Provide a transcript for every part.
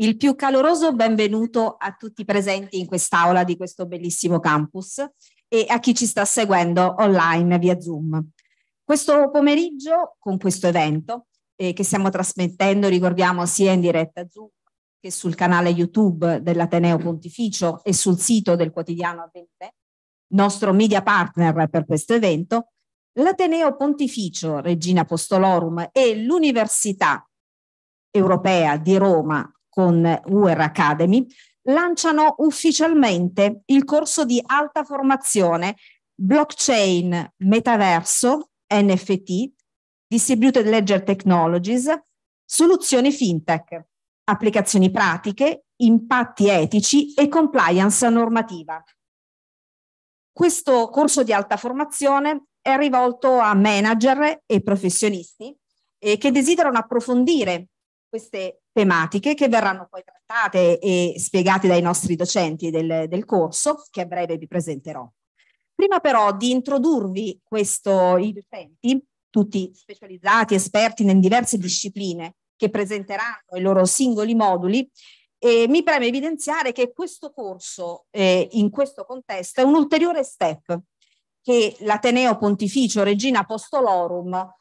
Il più caloroso benvenuto a tutti presenti in quest'aula di questo bellissimo campus e a chi ci sta seguendo online via Zoom. Questo pomeriggio, con questo evento eh, che stiamo trasmettendo, ricordiamo sia in diretta Zoom che sul canale YouTube dell'Ateneo Pontificio e sul sito del quotidiano Avvenire, nostro media partner per questo evento, l'Ateneo Pontificio Regina Apostolorum e l'Università Europea di Roma con UR Academy, lanciano ufficialmente il corso di alta formazione blockchain, metaverso, NFT, distributed ledger technologies, soluzioni fintech, applicazioni pratiche, impatti etici e compliance normativa. Questo corso di alta formazione è rivolto a manager e professionisti eh, che desiderano approfondire queste tematiche che verranno poi trattate e spiegate dai nostri docenti del, del corso che a breve vi presenterò. Prima però di introdurvi questo, i docenti, tutti specializzati, esperti in diverse discipline, che presenteranno i loro singoli moduli, e mi preme evidenziare che questo corso eh, in questo contesto è un ulteriore step che l'Ateneo Pontificio Regina Apostolorum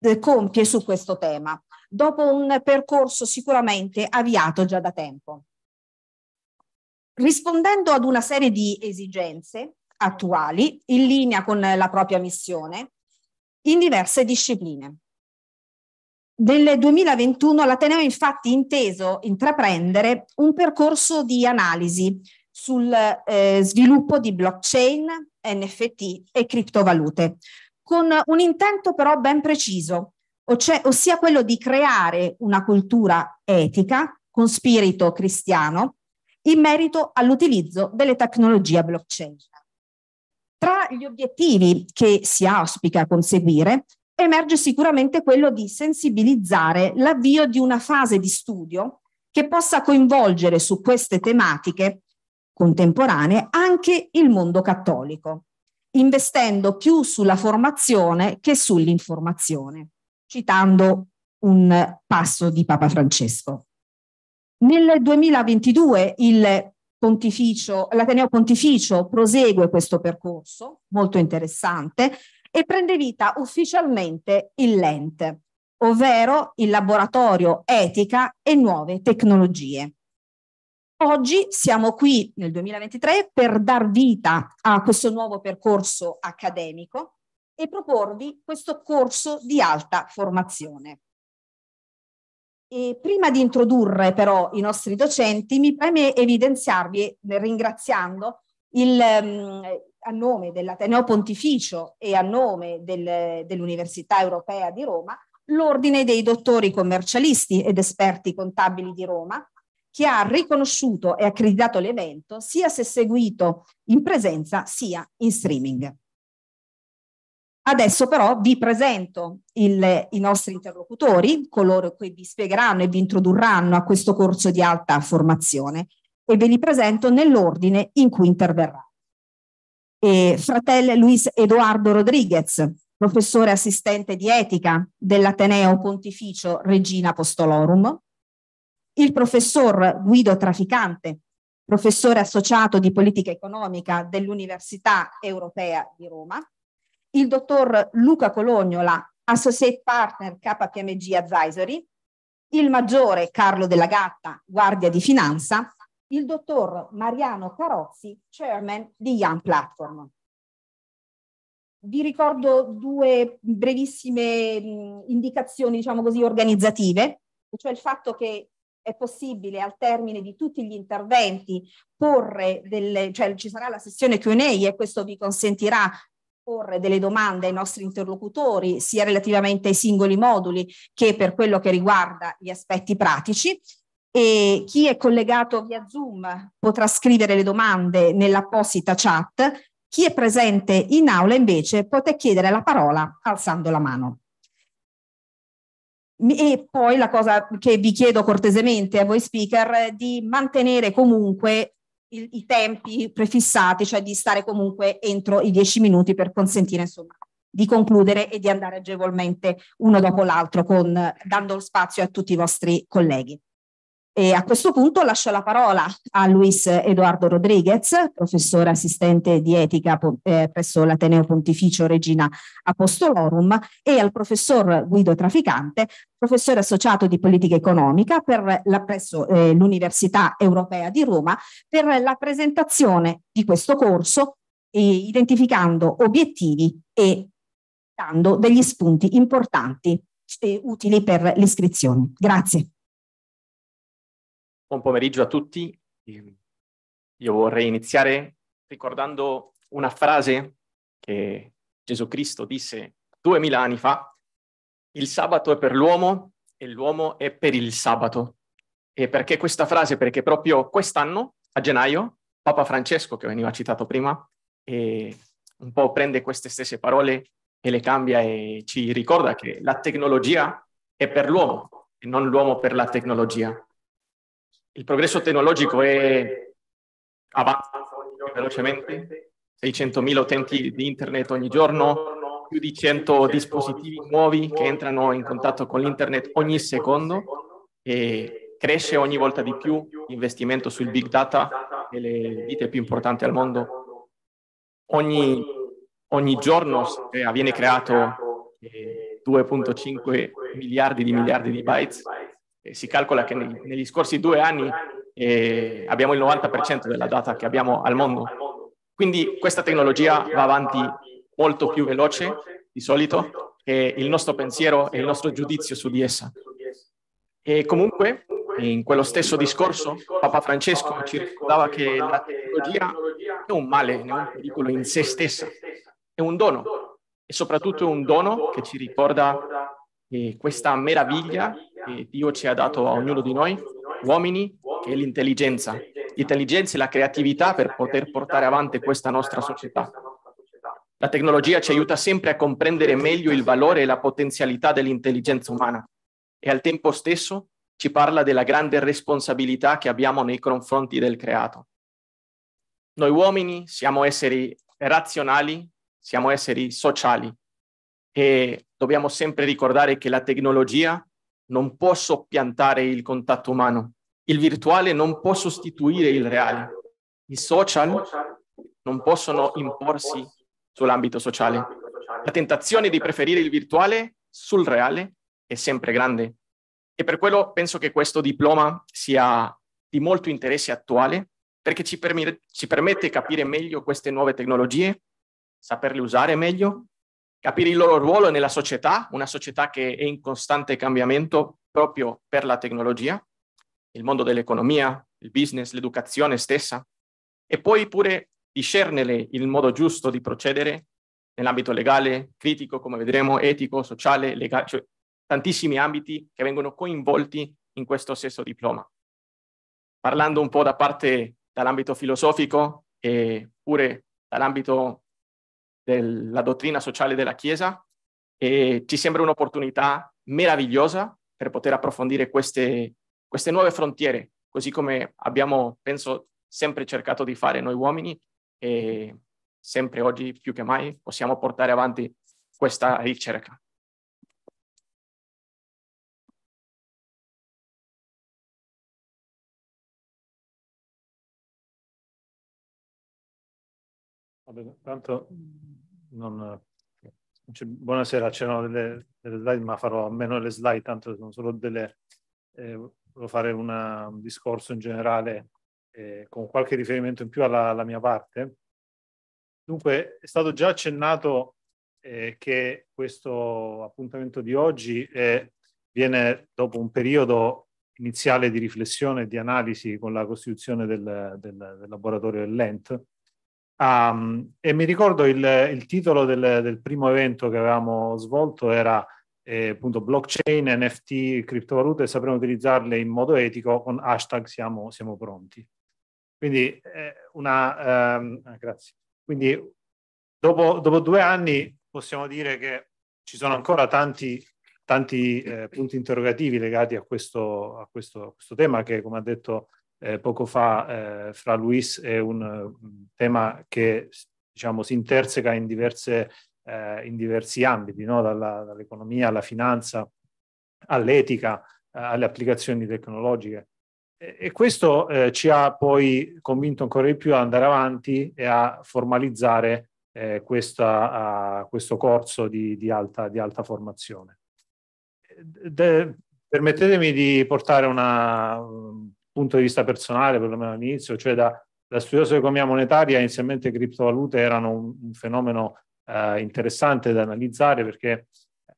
eh, compie su questo tema dopo un percorso sicuramente avviato già da tempo. Rispondendo ad una serie di esigenze attuali, in linea con la propria missione, in diverse discipline. Nel 2021 l'Ateneo ha infatti inteso intraprendere un percorso di analisi sul eh, sviluppo di blockchain, NFT e criptovalute, con un intento però ben preciso, ossia quello di creare una cultura etica con spirito cristiano in merito all'utilizzo delle tecnologie blockchain. Tra gli obiettivi che si auspica conseguire emerge sicuramente quello di sensibilizzare l'avvio di una fase di studio che possa coinvolgere su queste tematiche contemporanee anche il mondo cattolico, investendo più sulla formazione che sull'informazione citando un passo di Papa Francesco. Nel 2022 il pontificio, l'Ateneo Pontificio prosegue questo percorso molto interessante e prende vita ufficialmente il LENT, ovvero il laboratorio etica e nuove tecnologie. Oggi siamo qui nel 2023 per dar vita a questo nuovo percorso accademico e proporvi questo corso di alta formazione. E prima di introdurre però i nostri docenti, mi preme evidenziarvi, eh, ringraziando il, mm, a nome dell'Ateneo Pontificio e a nome del, dell'Università Europea di Roma, l'Ordine dei Dottori Commercialisti ed Esperti Contabili di Roma, che ha riconosciuto e accreditato l'evento sia se seguito in presenza sia in streaming. Adesso però vi presento il, i nostri interlocutori, coloro che vi spiegheranno e vi introdurranno a questo corso di alta formazione e ve li presento nell'ordine in cui interverrà. E fratello Luis Edoardo Rodriguez, professore assistente di etica dell'Ateneo Pontificio Regina Apostolorum, il professor Guido Traficante, professore associato di politica economica dell'Università Europea di Roma, il dottor Luca Colognola, associate partner KPMG Advisory, il maggiore Carlo Della Gatta, guardia di finanza, il dottor Mariano Carozzi, chairman di Young Platform. Vi ricordo due brevissime indicazioni, diciamo così, organizzative, cioè il fatto che è possibile al termine di tutti gli interventi porre delle, cioè ci sarà la sessione Q&A e questo vi consentirà porre delle domande ai nostri interlocutori, sia relativamente ai singoli moduli che per quello che riguarda gli aspetti pratici. E chi è collegato via Zoom potrà scrivere le domande nell'apposita chat. Chi è presente in aula invece potrà chiedere la parola alzando la mano. E poi la cosa che vi chiedo cortesemente a voi speaker è di mantenere comunque il, i tempi prefissati, cioè di stare comunque entro i dieci minuti per consentire insomma di concludere e di andare agevolmente uno dopo l'altro, dando spazio a tutti i vostri colleghi. E a questo punto lascio la parola a Luis Edoardo Rodriguez, professore assistente di etica eh, presso l'Ateneo Pontificio Regina Apostolorum, e al professor Guido Traficante, professore associato di politica economica la, presso eh, l'Università Europea di Roma, per la presentazione di questo corso eh, identificando obiettivi e dando degli spunti importanti e utili per l'iscrizione. Grazie. Buon pomeriggio a tutti. Io vorrei iniziare ricordando una frase che Gesù Cristo disse duemila anni fa. Il sabato è per l'uomo e l'uomo è per il sabato. E perché questa frase? Perché proprio quest'anno, a gennaio, Papa Francesco, che veniva citato prima, e un po' prende queste stesse parole e le cambia e ci ricorda che la tecnologia è per l'uomo e non l'uomo per la tecnologia il progresso tecnologico è avanzato velocemente, 600.000 utenti di internet ogni giorno, più di 100 dispositivi nuovi che entrano in contatto con l'internet ogni secondo e cresce ogni volta di più l'investimento sul big data e le vite più importanti al mondo. Ogni, ogni giorno viene creato 2.5 eh, miliardi di miliardi di bytes eh, si calcola che negli, negli scorsi due anni eh, abbiamo il 90% della data che abbiamo al mondo. Quindi questa tecnologia va avanti molto più veloce di solito e il nostro pensiero e il nostro giudizio su di essa. E comunque, in quello stesso discorso, Papa Francesco ci ricordava che la tecnologia non è un male, non è un pericolo in sé stessa, è un dono e soprattutto è un dono che ci ricorda eh, questa meraviglia che Dio ci ha dato a ognuno di noi, uomini, che è l'intelligenza. L'intelligenza e la creatività per poter portare avanti questa nostra società. La tecnologia ci aiuta sempre a comprendere meglio il valore e la potenzialità dell'intelligenza umana e al tempo stesso ci parla della grande responsabilità che abbiamo nei confronti del creato. Noi uomini siamo esseri razionali, siamo esseri sociali e dobbiamo sempre ricordare che la tecnologia non può soppiantare il contatto umano. Il virtuale non può sostituire il reale. I social non possono imporsi sull'ambito sociale. La tentazione di preferire il virtuale sul reale è sempre grande. E per quello penso che questo diploma sia di molto interesse attuale, perché ci, perm- ci permette di capire meglio queste nuove tecnologie, saperle usare meglio capire il loro ruolo nella società, una società che è in costante cambiamento proprio per la tecnologia, il mondo dell'economia, il business, l'educazione stessa, e poi pure discernere il modo giusto di procedere nell'ambito legale, critico, come vedremo, etico, sociale, legale, cioè tantissimi ambiti che vengono coinvolti in questo stesso diploma. Parlando un po' da parte dall'ambito filosofico e pure dall'ambito della dottrina sociale della Chiesa e ci sembra un'opportunità meravigliosa per poter approfondire queste, queste nuove frontiere, così come abbiamo, penso, sempre cercato di fare noi uomini e sempre oggi più che mai possiamo portare avanti questa ricerca. Tanto non, eh, cioè, buonasera, c'erano delle, delle, slide, ma farò a meno delle slide, tanto sono solo delle... Eh, volevo fare una, un discorso in generale eh, con qualche riferimento in più alla, alla, mia parte. Dunque, è stato già accennato eh, che questo appuntamento di oggi eh, viene dopo un periodo iniziale di riflessione e di analisi con la costituzione del, del, del laboratorio dell'ENT, Um, e mi ricordo il, il titolo del, del, primo evento che avevamo svolto era eh, appunto blockchain, NFT, criptovalute, sapremo utilizzarle in modo etico con hashtag siamo, siamo pronti. Quindi, eh, una, ehm, ah, grazie. Quindi dopo, dopo, due anni possiamo dire che ci sono ancora tanti, tanti eh, punti interrogativi legati a questo, a, questo, a questo tema che, come ha detto eh, poco fa eh, fra Luis è un tema che diciamo, si interseca in, diverse, eh, in diversi ambiti, no? Dalla, dall'economia alla finanza, all'etica, eh, alle applicazioni tecnologiche. E, e questo eh, ci ha poi convinto ancora di più ad andare avanti e a formalizzare eh, questa, uh, questo corso di, di, alta, di alta, formazione. De, permettetemi di portare una, punto di vista personale, perlomeno all'inizio, cioè da, da studioso di economia monetaria inizialmente criptovalute erano un, un fenomeno eh, interessante da analizzare perché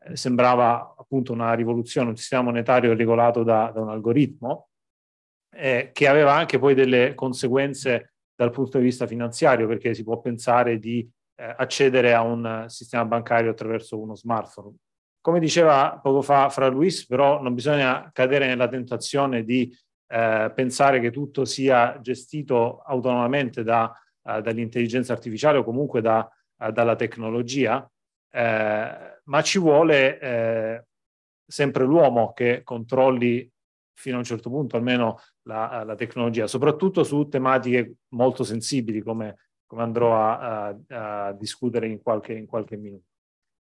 eh, sembrava appunto una rivoluzione, un sistema monetario regolato da, da un algoritmo eh, che aveva anche poi delle conseguenze dal punto di vista finanziario perché si può pensare di eh, accedere a un sistema bancario attraverso uno smartphone. Come diceva poco fa Fra Luis, però non bisogna cadere nella tentazione di eh, pensare che tutto sia gestito autonomamente da, eh, dall'intelligenza artificiale o comunque da, eh, dalla tecnologia, eh, ma ci vuole eh, sempre l'uomo che controlli fino a un certo punto almeno la, eh, la tecnologia, soprattutto su tematiche molto sensibili come, come andrò a, a, a, discutere in qualche, in qualche minuto.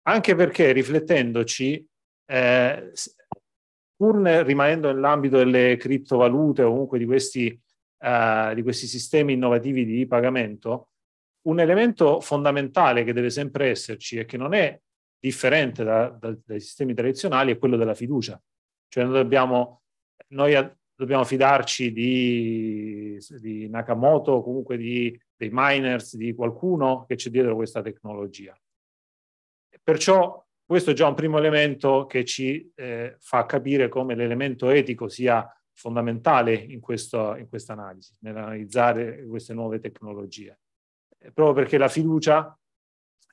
Anche perché riflettendoci, eh, pur rimanendo nell'ambito delle criptovalute o comunque di questi, eh, di questi sistemi innovativi di pagamento, un elemento fondamentale che deve sempre esserci e che non è differente da, da, dai sistemi tradizionali è quello della fiducia. Cioè noi dobbiamo, noi a, dobbiamo fidarci di, di Nakamoto, comunque di, dei miners, di qualcuno che c'è dietro questa tecnologia. Perciò questo è già un primo elemento che ci eh, fa capire come l'elemento etico sia fondamentale in questa in analisi, nell'analizzare queste nuove tecnologie, eh, proprio perché la fiducia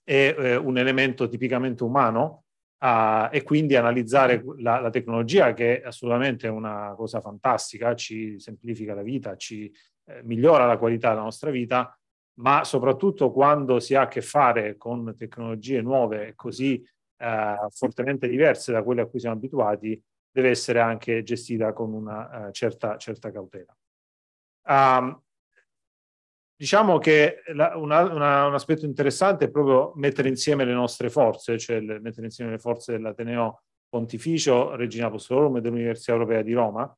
è eh, un elemento tipicamente umano ah, e quindi analizzare la, la, tecnologia, che è assolutamente una cosa fantastica, ci semplifica la vita, ci eh, migliora la qualità della nostra vita, ma soprattutto quando si ha a che fare con tecnologie nuove così eh, fortemente diverse da quelle a cui siamo abituati, deve essere anche gestita con una uh, certa, certa, cautela. Um, diciamo che la, una, una, un aspetto interessante è proprio mettere insieme le nostre forze, cioè le, mettere insieme le forze dell'Ateneo Pontificio Regina Apostolorum e dell'Università Europea di Roma,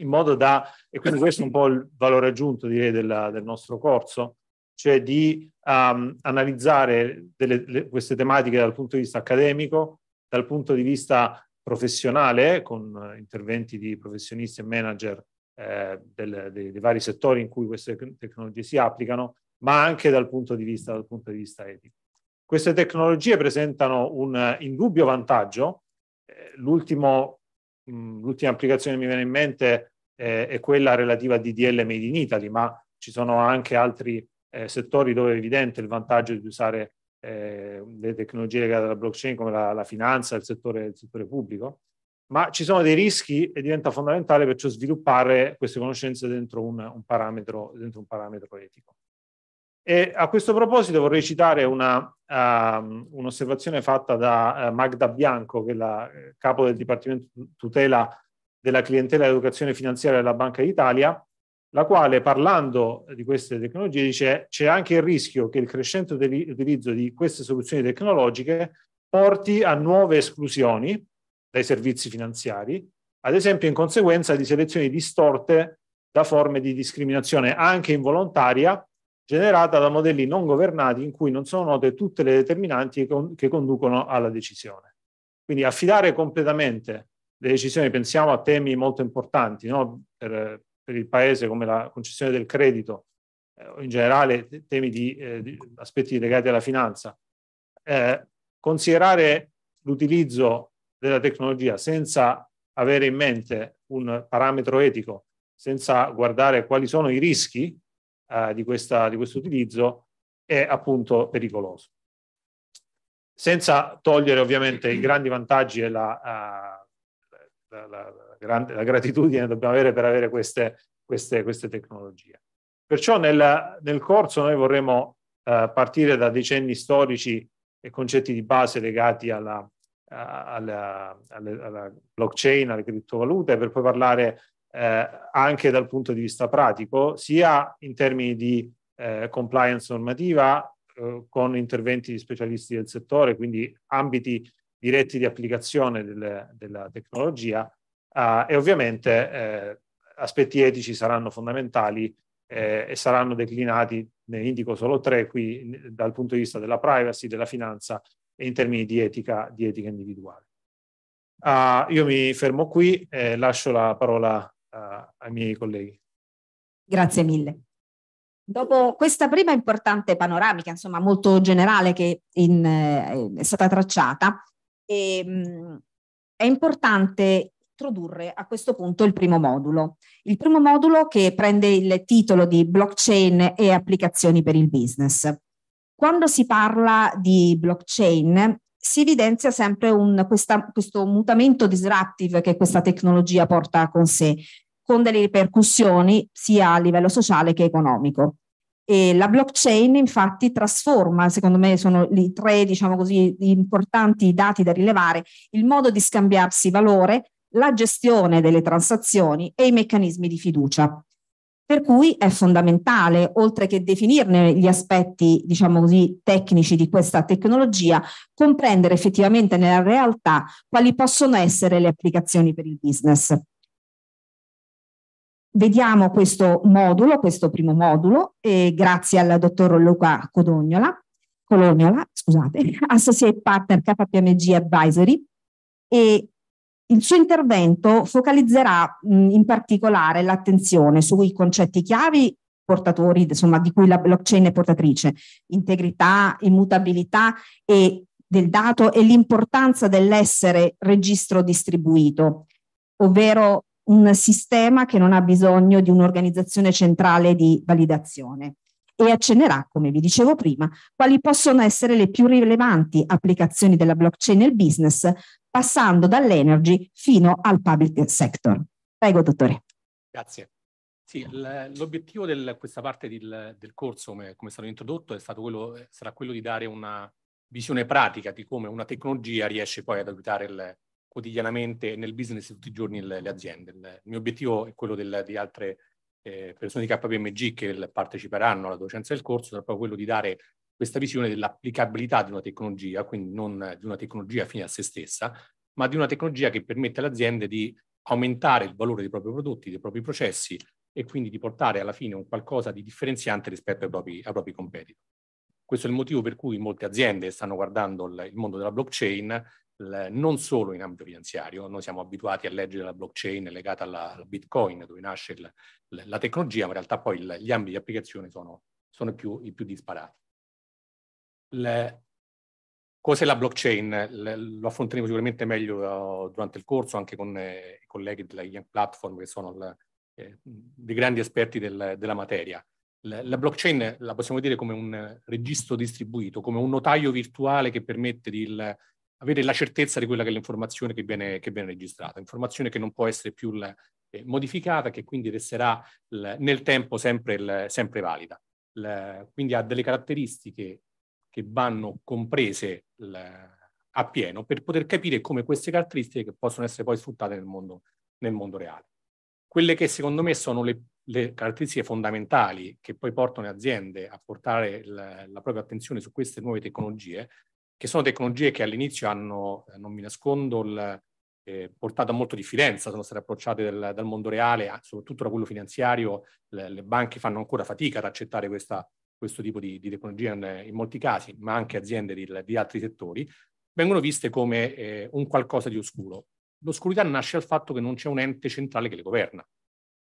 in modo da, e quindi questo è un po' il valore aggiunto direi della, del nostro corso, cioè di um, analizzare delle, le, queste tematiche dal punto di vista accademico, dal punto di vista professionale, con interventi di professionisti e manager eh, del, dei, dei, vari settori in cui queste tecnologie si applicano, ma anche dal punto di vista, dal punto di vista etico. Queste tecnologie presentano un indubbio vantaggio. Eh, mm, l'ultima applicazione che mi viene in mente eh, è quella relativa a DDL Made in Italy, ma ci sono anche altri eh, settori dove è evidente il vantaggio di usare eh, le tecnologie legate alla blockchain come la, la finanza, il settore, il settore, pubblico, ma ci sono dei rischi e diventa fondamentale perciò sviluppare queste conoscenze dentro un, un, parametro, dentro un parametro, etico. E a questo proposito vorrei citare una, um, un'osservazione fatta da eh, Magda Bianco, che è la eh, capo del Dipartimento Tutela della Clientela e Educazione Finanziaria della Banca d'Italia, la quale parlando di queste tecnologie dice c'è anche il rischio che il crescente utilizzo di queste soluzioni tecnologiche porti a nuove esclusioni dai servizi finanziari, ad esempio in conseguenza di selezioni distorte da forme di discriminazione anche involontaria generata da modelli non governati in cui non sono note tutte le determinanti che conducono alla decisione. Quindi affidare completamente le decisioni, pensiamo a temi molto importanti, no? per, per il Paese come la concessione del credito, eh, in generale temi di, eh, di, aspetti legati alla finanza, eh, considerare l'utilizzo della tecnologia senza avere in mente un parametro etico, senza guardare quali sono i rischi eh, di, questa, di questo utilizzo, è appunto pericoloso. Senza togliere ovviamente i grandi vantaggi e la, uh, la, la grande, la gratitudine dobbiamo avere per avere queste, queste, queste tecnologie. Perciò nel, nel, corso noi vorremmo eh, partire da decenni storici e concetti di base legati alla, alla, alla, alla blockchain, alle criptovalute, per poi parlare eh, anche dal punto di vista pratico, sia in termini di eh, compliance normativa eh, con interventi di specialisti del settore, quindi ambiti diretti di applicazione del, della tecnologia, Uh, e ovviamente eh, aspetti etici saranno fondamentali eh, e saranno declinati, ne indico solo tre qui, dal punto di vista della privacy, della finanza e in termini di etica, di etica individuale. Uh, io mi fermo qui e lascio la parola uh, ai miei colleghi. Grazie mille. Dopo questa prima importante panoramica, insomma molto generale, che in, eh, è stata tracciata, e, ehm, mh, è importante introdurre a questo punto il primo modulo. Il primo modulo che prende il titolo di blockchain e applicazioni per il business. Quando si parla di blockchain si evidenzia sempre un, questa, questo mutamento disruptive che questa tecnologia porta con sé, con delle ripercussioni sia a livello sociale che economico. E la blockchain infatti trasforma, secondo me sono i tre diciamo così, importanti dati da rilevare, il modo di scambiarsi valore la gestione delle transazioni e i meccanismi di fiducia. Per cui è fondamentale, oltre che definirne gli aspetti, diciamo così, tecnici di questa tecnologia, comprendere effettivamente nella realtà quali possono essere le applicazioni per il business. Vediamo questo modulo, questo primo modulo, grazie al dottor Luca Codognola, Colognola, scusate, Associate Partner KPMG Advisory, e il suo intervento focalizzerà mh, in particolare l'attenzione sui concetti chiavi portatori, insomma, di cui la blockchain è portatrice, integrità, immutabilità e del dato e l'importanza dell'essere registro distribuito, ovvero un sistema che non ha bisogno di un'organizzazione centrale di validazione e accennerà, come vi dicevo prima, quali possono essere le più rilevanti applicazioni della blockchain nel business, passando dall'energy fino al public sector. Prego, dottore. Grazie. Sì, l'obiettivo di questa parte del, del corso, come, come, è stato introdotto, è stato quello, eh, sarà quello di dare una visione pratica di come una tecnologia riesce poi ad aiutare il, quotidianamente nel business di tutti i giorni le, le aziende. Il, il, mio obiettivo è quello del, di altre eh, persone di KPMG che parteciperanno alla docenza del corso sarà proprio quello di dare questa visione dell'applicabilità di una tecnologia, quindi non di una tecnologia fine a se stessa, ma di una tecnologia che permette alle aziende di aumentare il valore dei propri prodotti, dei propri processi e quindi di portare alla fine un qualcosa di differenziante rispetto ai propri, ai propri competitor. Questo è il motivo per cui molte aziende stanno guardando il mondo della blockchain non solo in ambito finanziario, noi siamo abituati a leggere la blockchain legata alla, Bitcoin, dove nasce il, la tecnologia, ma in realtà poi il, gli ambiti di applicazione sono, sono più, i più disparati. Le, cos'è la blockchain? Le, lo affronteremo sicuramente meglio eh, durante il corso, anche con eh, i colleghi della Young Platform, che sono il, eh, dei grandi esperti del, della materia. La, blockchain la possiamo vedere come un registro distribuito, come un notaio virtuale che permette di il, avere la certezza di quella che è l'informazione che viene, che viene registrata, informazione che non può essere più la, eh, modificata, che quindi resterà l, nel tempo sempre, il, sempre valida. L, quindi ha delle caratteristiche che vanno comprese l, a pieno per poter capire come queste caratteristiche possono essere poi sfruttate nel mondo, nel mondo reale. Quelle che secondo me sono le, le caratteristiche fondamentali che poi portano le aziende a portare la propria attenzione su queste nuove tecnologie che sono tecnologie che all'inizio hanno, eh, non mi nascondo, il, eh, portato a molto diffidenza, sono state approcciate dal, dal mondo reale, soprattutto da quello finanziario, le, le, banche fanno ancora fatica ad accettare questa, questo tipo di, di tecnologia in, in, molti casi, ma anche aziende di, di altri settori, vengono viste come eh, un qualcosa di oscuro. L'oscurità nasce dal fatto che non c'è un ente centrale che le governa.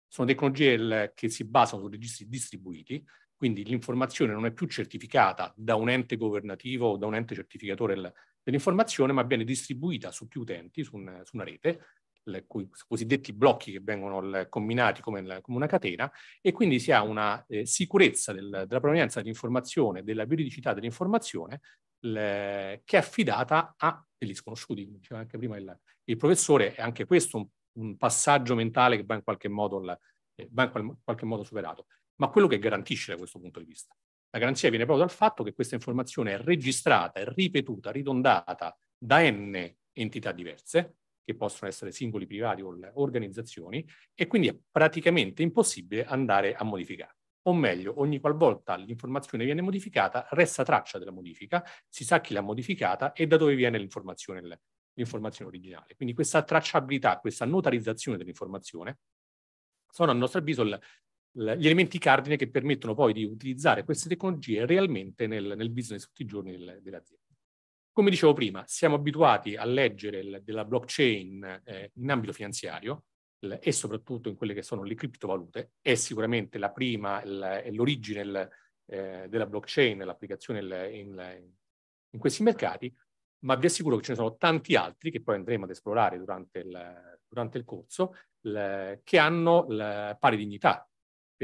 Sono tecnologie che si basano su registri distribuiti, quindi l'informazione non è più certificata da un ente governativo o da un ente certificatore dell'informazione, ma viene distribuita su più utenti, su, un, su una rete, le, i cosiddetti blocchi che vengono combinati come, come, una catena, e quindi si ha una eh, sicurezza del, della provenienza dell'informazione, della veridicità dell'informazione, le, che è affidata a degli sconosciuti, come diceva anche prima il, il professore, è anche questo un, un, passaggio mentale che va in qualche modo, il, eh, va in qualche modo superato ma quello che garantisce da questo punto di vista. La garanzia viene proprio dal fatto che questa informazione è registrata, è ripetuta, ridondata da n entità diverse, che possono essere singoli privati o organizzazioni, e quindi è praticamente impossibile andare a modificare. O meglio, ogni qualvolta l'informazione viene modificata, resta traccia della modifica, si sa chi l'ha modificata e da dove viene l'informazione, l'informazione originale. Quindi questa tracciabilità, questa notarizzazione dell'informazione sono a nostro avviso gli elementi cardine che permettono poi di utilizzare queste tecnologie realmente nel, nel business tutti i giorni del, dell'azienda. Come dicevo prima, siamo abituati a leggere il, della blockchain eh, in ambito finanziario il, e soprattutto in quelle che sono le criptovalute. È sicuramente la prima, il, l'origine eh, della blockchain, l'applicazione in, in, questi mercati, ma vi assicuro che ce ne sono tanti altri che poi andremo ad esplorare durante il, durante corso, che hanno pari dignità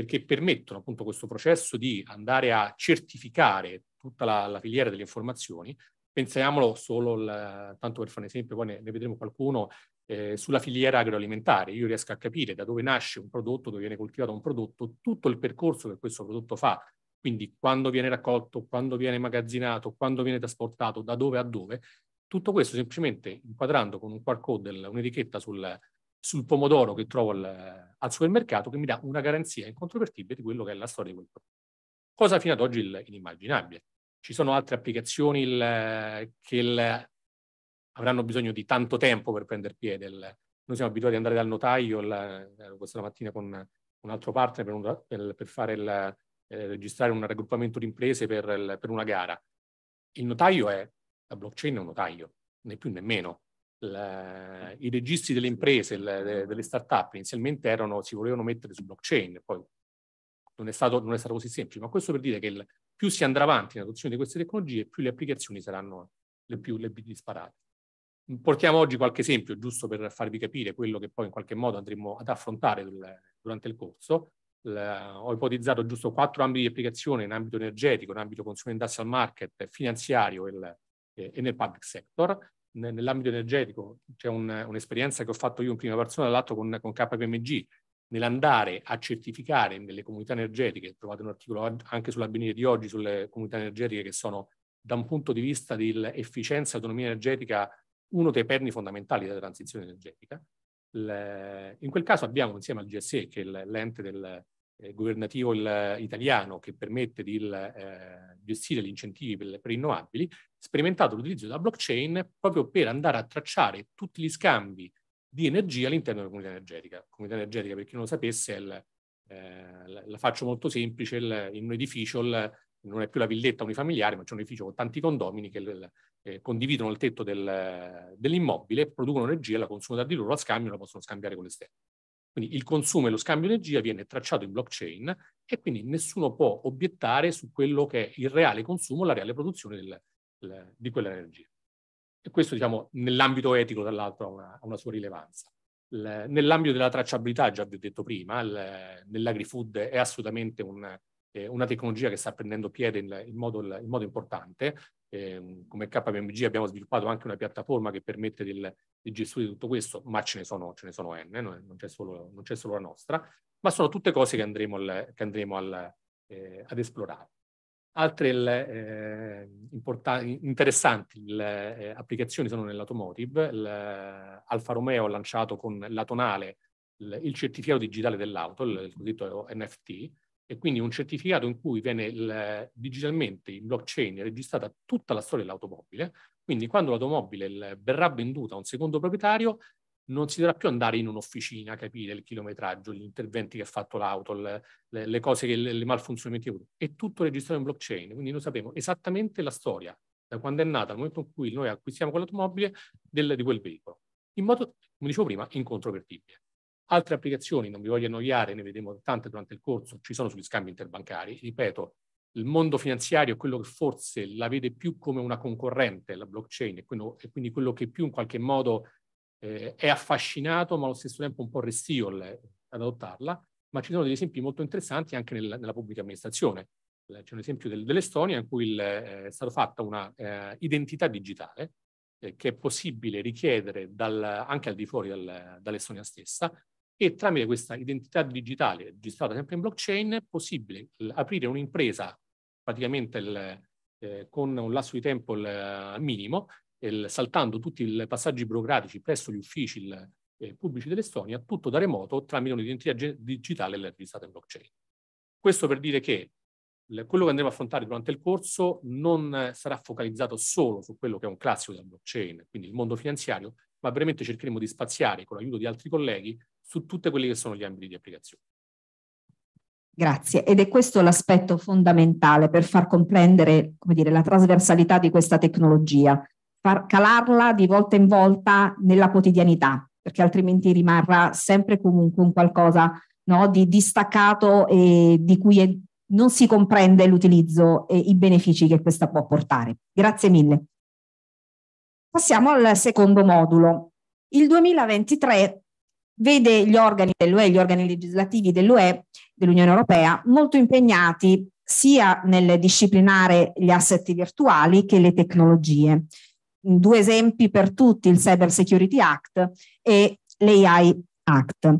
perché permettono appunto questo processo di andare a certificare tutta la, la filiera delle informazioni. Pensiamolo solo, la, tanto per fare un esempio, poi ne, ne vedremo qualcuno, eh, sulla filiera agroalimentare. Io riesco a capire da dove nasce un prodotto, dove viene coltivato un prodotto, tutto il percorso che questo prodotto fa, quindi quando viene raccolto, quando viene magazzinato, quando viene trasportato, da dove a dove. Tutto questo semplicemente inquadrando con un QR code, un'etichetta sul, sul pomodoro che trovo al, al supermercato che mi dà una garanzia incontrovertibile di quello che è la storia di quel prodotto. Cosa fino ad oggi inimmaginabile. Ci sono altre applicazioni il, che il, avranno bisogno di tanto tempo per prendere piede. Il, noi siamo abituati ad andare dal notaio, il, questa mattina con un altro partner per, un, per, per fare il, eh, registrare un raggruppamento di imprese per, per, una gara. Il notaio è, la blockchain è un notaio, né più né meno la, eh. i registri delle imprese, le, delle start-up inizialmente erano, si volevano mettere su blockchain, poi non è, stato, non è, stato, così semplice, ma questo per dire che il, più si andrà avanti nell'adozione di queste tecnologie, più le applicazioni saranno le più, le più disparate. Portiamo oggi qualche esempio, giusto per farvi capire quello che poi in qualche modo andremo ad affrontare durante il corso. La, ho ipotizzato giusto quattro ambiti di applicazione in ambito energetico, in ambito consumer industrial market, finanziario e, e nel public sector nell'ambito energetico, c'è un, un'esperienza che ho fatto io in prima persona dall'altro con, con KPMG, nell'andare a certificare nelle comunità energetiche, trovate un articolo anche sull'avvenire di oggi sulle comunità energetiche che sono da un punto di vista dell'efficienza e autonomia energetica uno dei perni fondamentali della transizione energetica. Le, in quel caso abbiamo insieme al GSE, che è l'ente del, eh, governativo il, italiano che permette di il, eh, gestire gli incentivi per, per rinnovabili, sperimentato l'utilizzo della blockchain proprio per andare a tracciare tutti gli scambi di energia all'interno della comunità energetica. Comunità energetica, per chi non lo sapesse, è il, eh, la faccio molto semplice, il, in un edificio il, non è più la villetta unifamiliare, ma c'è un edificio con tanti condomini che il, eh, condividono il tetto del, dell'immobile, producono energia, la consumano da di loro, la scambiano, la possono scambiare con l'esterno. Quindi il consumo e lo scambio di energia viene tracciato in blockchain e quindi nessuno può obiettare su quello che è il reale consumo, la reale produzione del, del, di quell'energia. E questo, diciamo, nell'ambito etico, dall'altro, ha una, una sua rilevanza. L, nell'ambito della tracciabilità, già vi ho detto prima, nell'agri-food è assolutamente un, eh, una tecnologia che sta prendendo piede in, in, modo, in modo importante. Eh, come KPMG abbiamo sviluppato anche una piattaforma che permette del, di gestire tutto questo, ma ce ne sono, ce ne sono N, non c'è, solo, non c'è, solo, la nostra, ma sono tutte cose che andremo, al, che andremo al, eh, ad esplorare. Altre eh, importan- interessanti le, eh, applicazioni sono nell'automotive. Eh, Alfa Romeo ha lanciato con la tonale il, il certificato digitale dell'auto, il, il cosiddetto NFT, e quindi un certificato in cui viene il, digitalmente in blockchain registrata tutta la storia dell'automobile, quindi quando l'automobile verrà venduta a un secondo proprietario, non si dovrà più andare in un'officina a capire il chilometraggio, gli interventi che ha fatto l'auto, le, le cose, che, le, le malfunzionamenti avuto. È tutto registrato in blockchain, quindi noi sappiamo esattamente la storia, da quando è nata, al momento in cui noi acquistiamo quell'automobile, del, di quel veicolo. In modo, come dicevo prima, incontrovertibile. Altre applicazioni, non vi voglio annoiare, ne vedremo tante durante il corso, ci sono sugli scambi interbancari. Ripeto, il mondo finanziario è quello che forse la vede più come una concorrente, la blockchain, e, quello, e quindi quello che più in qualche modo eh, è affascinato, ma allo stesso tempo un po' restio ad adottarla, ma ci sono degli esempi molto interessanti anche nel, nella pubblica amministrazione. Eh, c'è un esempio del, dell'Estonia in cui il, eh, è stata fatta una eh, identità digitale eh, che è possibile richiedere dal, anche al di fuori dal, dall'Estonia stessa, e tramite questa identità digitale registrata sempre in blockchain è possibile aprire un'impresa praticamente il, eh, con un lasso di tempo il, eh, minimo, il, saltando tutti i passaggi burocratici presso gli uffici eh, pubblici dell'Estonia, tutto da remoto tramite un'identità digitale registrata in blockchain. Questo per dire che quello che andremo a affrontare durante il corso non sarà focalizzato solo su quello che è un classico della blockchain, quindi il mondo finanziario, ma veramente cercheremo di spaziare con l'aiuto di altri colleghi su tutti quelli che sono gli ambiti di applicazione. Grazie, ed è questo l'aspetto fondamentale per far comprendere come dire, la trasversalità di questa tecnologia, far calarla di volta in volta nella quotidianità, perché altrimenti rimarrà sempre comunque un qualcosa no, di distaccato e di cui è, non si comprende l'utilizzo e i benefici che questa può portare. Grazie mille. Passiamo al secondo modulo. Il 2023 vede gli organi dell'UE, gli organi legislativi dell'UE, dell'Unione Europea, molto impegnati sia nel disciplinare gli asset virtuali che le tecnologie. Due esempi per tutti, il Cyber Security Act e l'AI Act.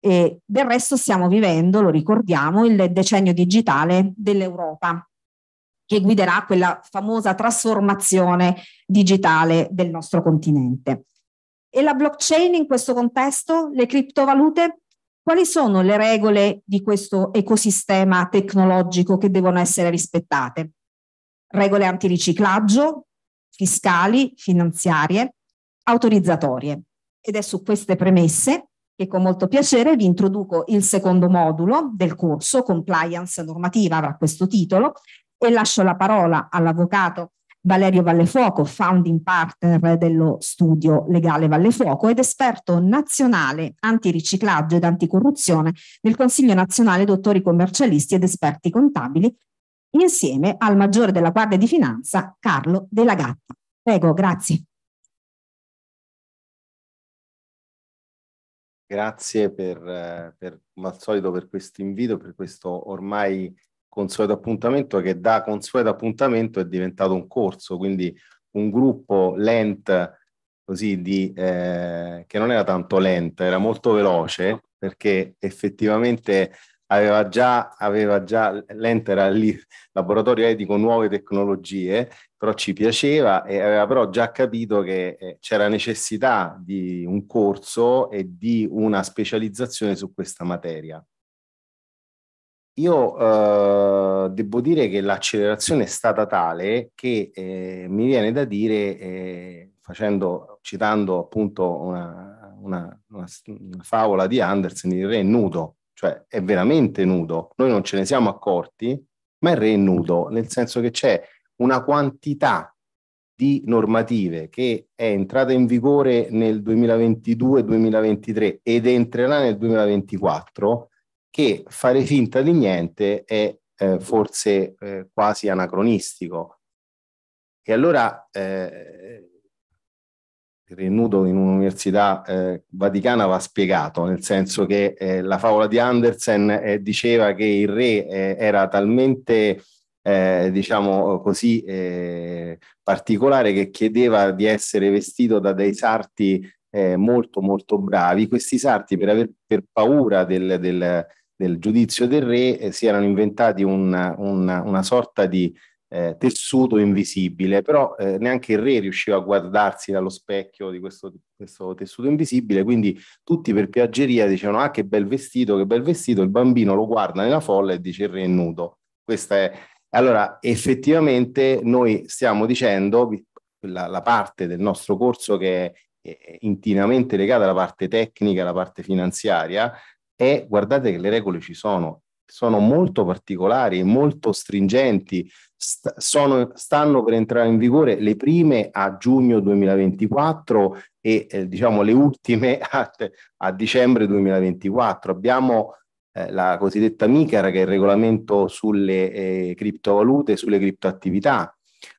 E del resto stiamo vivendo, lo ricordiamo, il decennio digitale dell'Europa, che guiderà quella famosa trasformazione digitale del nostro continente. E la blockchain in questo contesto, le criptovalute, quali sono le regole di questo ecosistema tecnologico che devono essere rispettate? Regole antiriciclaggio, fiscali, finanziarie, autorizzatorie. Ed è su queste premesse che con molto piacere vi introduco il secondo modulo del corso Compliance normativa avrà questo titolo e lascio la parola all'avvocato Valerio Vallefuoco, founding partner dello studio legale Vallefuoco ed esperto nazionale antiriciclaggio ed anticorruzione del Consiglio nazionale dottori commercialisti ed esperti contabili, insieme al maggiore della Guardia di Finanza Carlo Della Gatta. Prego, grazie. Grazie per, eh, per, come al solito per questo invito, per questo ormai consueto appuntamento che da consueto appuntamento è diventato un corso, quindi un gruppo lent così di, eh, che non era tanto lent, era molto veloce perché effettivamente aveva già, aveva già lent era lì, laboratorio etico, nuove tecnologie, però ci piaceva e aveva però già capito che eh, c'era necessità di un corso e di una specializzazione su questa materia io eh, devo dire che l'accelerazione è stata tale che eh, mi viene da dire, eh, facendo, citando appunto una, una, una, una favola di Andersen, il re è nudo, cioè è veramente nudo. Noi non ce ne siamo accorti, ma il re è nudo, nel senso che c'è una quantità di normative che è entrata in vigore nel 2022-2023 ed entrerà nel 2024 che fare finta di niente è eh, forse eh, quasi anacronistico. E allora eh, il in un'università eh, vaticana va spiegato, nel senso che eh, la favola di Andersen eh, diceva che il re era talmente eh, diciamo così eh, particolare che chiedeva di essere vestito da dei sarti eh, molto molto bravi. Questi sarti per, aver, per paura del, del, del giudizio del re eh, si erano inventati una, una, una sorta di eh, tessuto invisibile, però eh, neanche il re riusciva a guardarsi dallo specchio di questo, questo, tessuto invisibile, quindi tutti per piaggeria dicevano ah che bel vestito, che bel vestito, il bambino lo guarda nella folla e dice il re è nudo. Questa è... Allora effettivamente noi stiamo dicendo, la, la parte del nostro corso che è intimamente legata alla parte tecnica, alla parte finanziaria, e guardate che le regole ci sono, sono molto particolari, molto stringenti, st- sono, stanno per entrare in vigore le prime a giugno 2024 e eh, diciamo le ultime a, a dicembre 2024. Abbiamo eh, la cosiddetta MICAR che è il regolamento sulle eh, criptovalute, sulle criptoattività,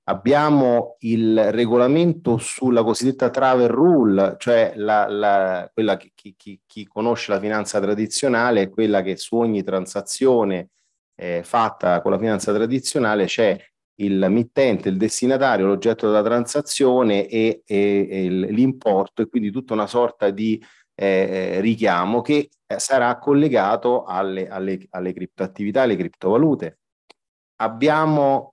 Abbiamo il regolamento sulla cosiddetta travel rule, cioè la, la, quella che chi, chi, chi, conosce la finanza tradizionale è quella che su ogni transazione eh, fatta con la finanza tradizionale c'è il mittente, il destinatario, l'oggetto della transazione e, e, e l'importo e quindi tutta una sorta di eh, eh richiamo che eh, sarà collegato alle, alle, alle criptoattività, alle criptovalute. Abbiamo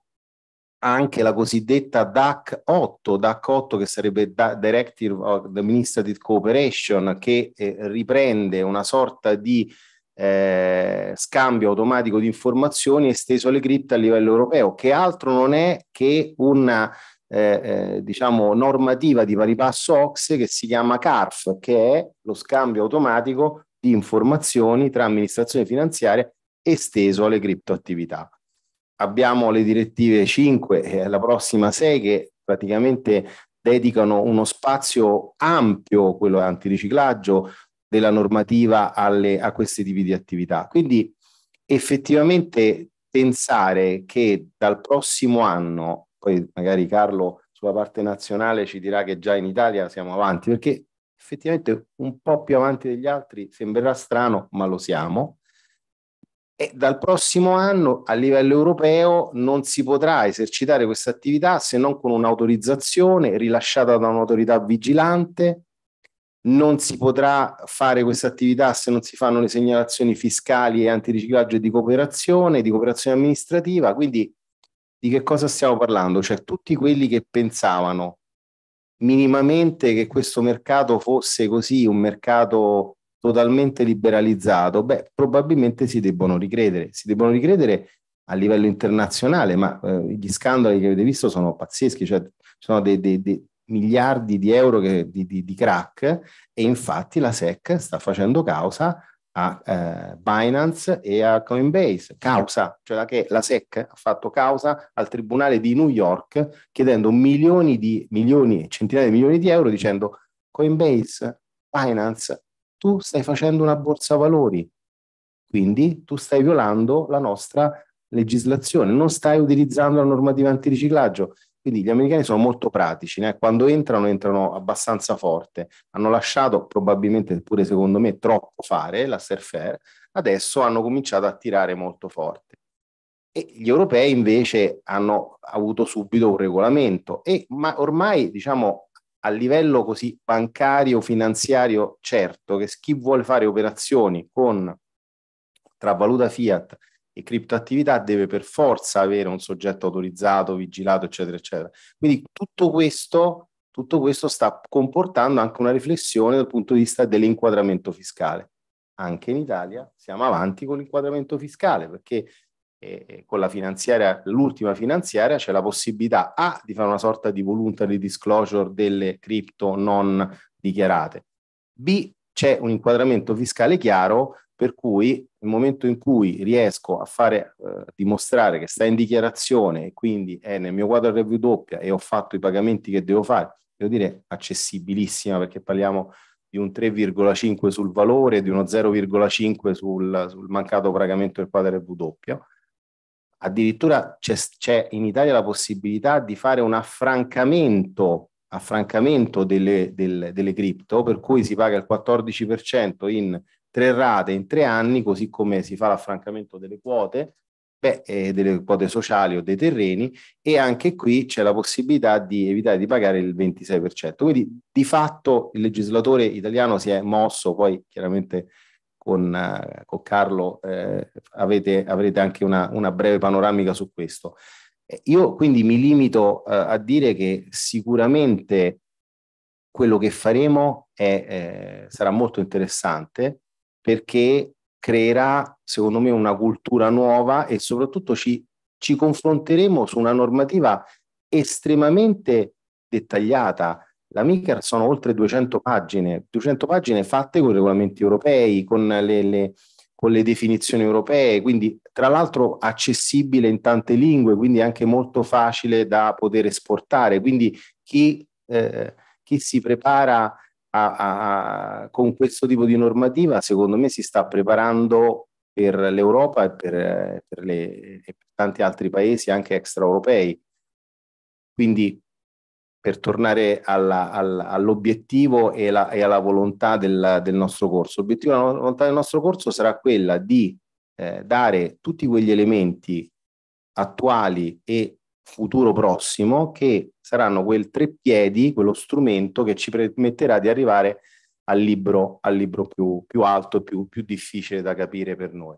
anche la cosiddetta DAC 8, DAC 8 che sarebbe Directive of Administrative Cooperation, che eh, riprende una sorta di eh, scambio automatico di informazioni esteso alle cripte a livello europeo, che altro non è che una eh, eh diciamo normativa di pari passo OXE che si chiama CARF, che è lo scambio automatico di informazioni tra amministrazione finanziaria esteso alle criptoattività abbiamo le direttive 5 e la prossima 6 che praticamente dedicano uno spazio ampio, quello antiriciclaggio, della normativa alle, a questi tipi di attività. Quindi effettivamente pensare che dal prossimo anno, poi magari Carlo sulla parte nazionale ci dirà che già in Italia siamo avanti, perché effettivamente un po' più avanti degli altri sembrerà strano, ma lo siamo, e dal prossimo anno a livello europeo non si potrà esercitare questa attività se non con un'autorizzazione rilasciata da un'autorità vigilante, non si potrà fare questa attività se non si fanno le segnalazioni fiscali e antiriciclaggio e di cooperazione, di cooperazione amministrativa, quindi di che cosa stiamo parlando? Cioè tutti quelli che pensavano minimamente che questo mercato fosse così, un mercato totalmente liberalizzato, beh, probabilmente si debbono ricredere, si debbono ricredere a livello internazionale, ma eh, gli scandali che avete visto sono pazzeschi, cioè sono dei, dei, dei miliardi di euro che, di, di, di, crack e infatti la SEC sta facendo causa a eh, Binance e a Coinbase, causa, cioè che la SEC ha fatto causa al Tribunale di New York chiedendo milioni di milioni, centinaia di milioni di euro dicendo Coinbase, Binance tu stai facendo una borsa valori, quindi tu stai violando la nostra legislazione, non stai utilizzando la normativa antiriciclaggio. Quindi gli americani sono molto pratici, né? quando entrano entrano abbastanza forte, hanno lasciato probabilmente, pure secondo me, troppo fare la surfer, adesso hanno cominciato a tirare molto forte. E gli europei invece hanno avuto subito un regolamento, e, ma ormai diciamo, a livello così bancario, finanziario, certo che chi vuole fare operazioni con, tra valuta fiat e criptoattività deve per forza avere un soggetto autorizzato, vigilato, eccetera, eccetera. Quindi tutto questo, tutto questo sta comportando anche una riflessione dal punto di vista dell'inquadramento fiscale. Anche in Italia siamo avanti con l'inquadramento fiscale perché eh, con la finanziaria, l'ultima finanziaria, c'è la possibilità A di fare una sorta di voluntary disclosure delle cripto non dichiarate, B c'è un inquadramento fiscale chiaro per cui nel momento in cui riesco a fare, eh, dimostrare che sta in dichiarazione e quindi è nel mio quadro review doppia e ho fatto i pagamenti che devo fare, devo dire accessibilissima perché parliamo di un 3,5 sul valore, di uno 0,5 sul, sul mancato pagamento del quadro review doppio, Addirittura c'è, c'è in Italia la possibilità di fare un affrancamento affrancamento delle, delle, delle cripto, per cui si paga il 14% in tre rate in tre anni, così come si fa l'affrancamento delle quote, beh, eh, delle quote sociali o dei terreni, e anche qui c'è la possibilità di evitare di pagare il 26%. Quindi di fatto il legislatore italiano si è mosso, poi chiaramente con, con Carlo eh, avete, avrete anche una, una breve panoramica su questo. Eh, io quindi mi limito eh, a dire che sicuramente quello che faremo è, eh, sarà molto interessante perché creerà, secondo me, una cultura nuova e soprattutto ci, ci confronteremo su una normativa estremamente dettagliata, la MICAR sono oltre 200 pagine, 200 pagine fatte con regolamenti europei, con le, le, con le definizioni europee, quindi tra l'altro accessibile in tante lingue, quindi anche molto facile da poter esportare. Quindi chi, eh, chi si prepara a, a, a, con questo tipo di normativa, secondo me si sta preparando per l'Europa e per, per, le, e per tanti altri paesi, anche extraeuropei. Quindi per tornare alla, alla, all'obiettivo e, la, e, alla volontà del, del nostro corso. L'obiettivo e la volontà del nostro corso sarà quella di eh, dare tutti quegli elementi attuali e futuro prossimo che saranno quel tre piedi, quello strumento che ci permetterà di arrivare al libro, al libro più, più alto, più, più difficile da capire per noi.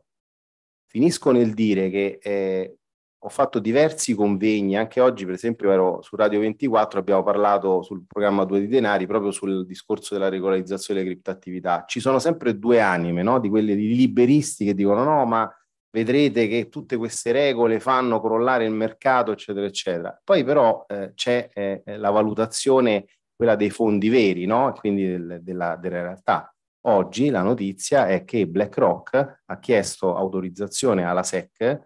Finisco nel dire che eh, ho fatto diversi convegni, anche oggi per esempio ero su Radio 24, abbiamo parlato sul programma Due di Denari proprio sul discorso della regolarizzazione delle criptoattività. Ci sono sempre due anime, no? di quelli liberisti che dicono no, ma vedrete che tutte queste regole fanno crollare il mercato, eccetera, eccetera. Poi però eh, c'è eh, la valutazione, quella dei fondi veri, no? quindi del, della, della realtà. Oggi la notizia è che BlackRock ha chiesto autorizzazione alla SEC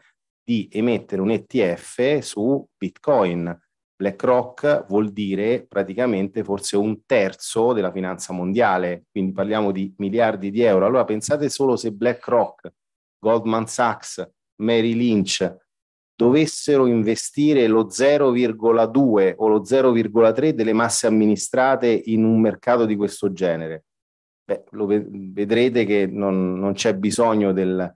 di emettere un ETF su Bitcoin. BlackRock vuol dire praticamente forse un terzo della finanza mondiale, quindi parliamo di miliardi di euro. Allora pensate solo se BlackRock, Goldman Sachs, Mary Lynch dovessero investire lo 0,2 o lo 0,3 delle masse amministrate in un mercato di questo genere. Beh, lo vedrete che non, non c'è bisogno del,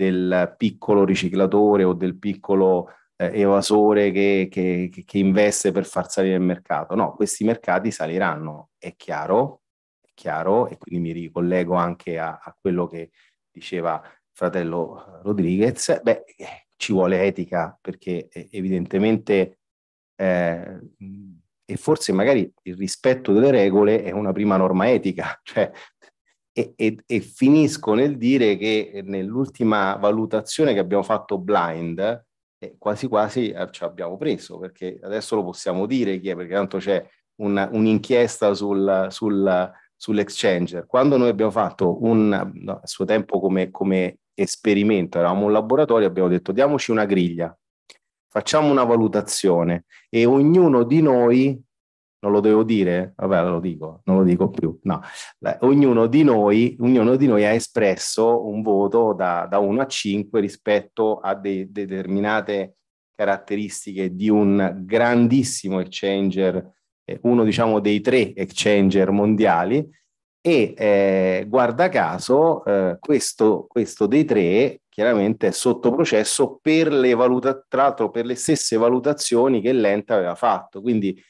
del piccolo riciclatore o del piccolo eh, evasore che, che, che, investe per far salire il mercato. No, questi mercati saliranno, è chiaro, è chiaro e quindi mi ricollego anche a, a quello che diceva fratello Rodriguez. Beh, ci vuole etica perché eh, evidentemente... Eh, e forse magari il rispetto delle regole è una prima norma etica, cioè e, e, e finisco nel dire che eh, nell'ultima valutazione che abbiamo fatto blind, eh, quasi quasi eh, ci abbiamo preso, perché adesso lo possiamo dire chi è, perché tanto c'è una, un'inchiesta sul, sul, sull'exchanger. Quando noi abbiamo fatto un, a suo tempo come, come esperimento, eravamo un laboratorio, abbiamo detto diamoci una griglia, facciamo una valutazione e ognuno di noi non lo devo dire? Vabbè, lo dico, non lo dico più. No. Ognuno, di noi, ognuno di noi ha espresso un voto da, da 1 a 5 rispetto a de- determinate caratteristiche di un grandissimo exchanger, eh, uno diciamo dei tre exchanger mondiali. E eh, guarda caso, eh, questo, questo dei tre chiaramente è sotto processo per le valutazioni, tra l'altro per le stesse valutazioni che l'ente aveva fatto. Quindi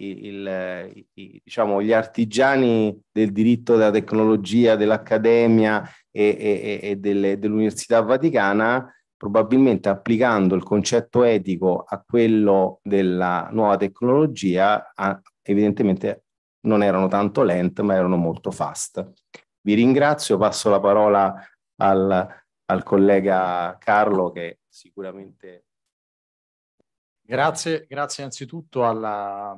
il, i, diciamo, gli artigiani del diritto, della tecnologia, dell'accademia e, e, e delle, dell'Università Vaticana, probabilmente applicando il concetto etico a quello della nuova tecnologia, a, evidentemente non erano tanto lent, ma erano molto fast. Vi ringrazio, passo la parola al, al collega Carlo che sicuramente... Grazie, grazie innanzitutto alla,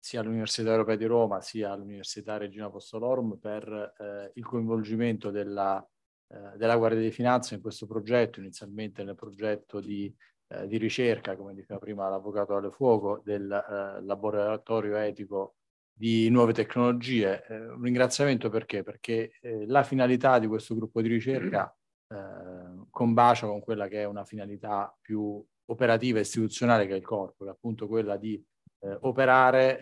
sia all'Università Europea di Roma sia all'Università Regina Postolorum per eh, il coinvolgimento della, eh, della, Guardia di Finanza in questo progetto, inizialmente nel progetto di, eh, di ricerca, come diceva prima l'Avvocato Ale Fuoco, del eh, laboratorio etico di nuove tecnologie. Eh, un ringraziamento perché? Perché eh, la finalità di questo gruppo di ricerca combacia con quella che è una finalità più operativa e istituzionale che è il corpo, che è appunto quella di eh, operare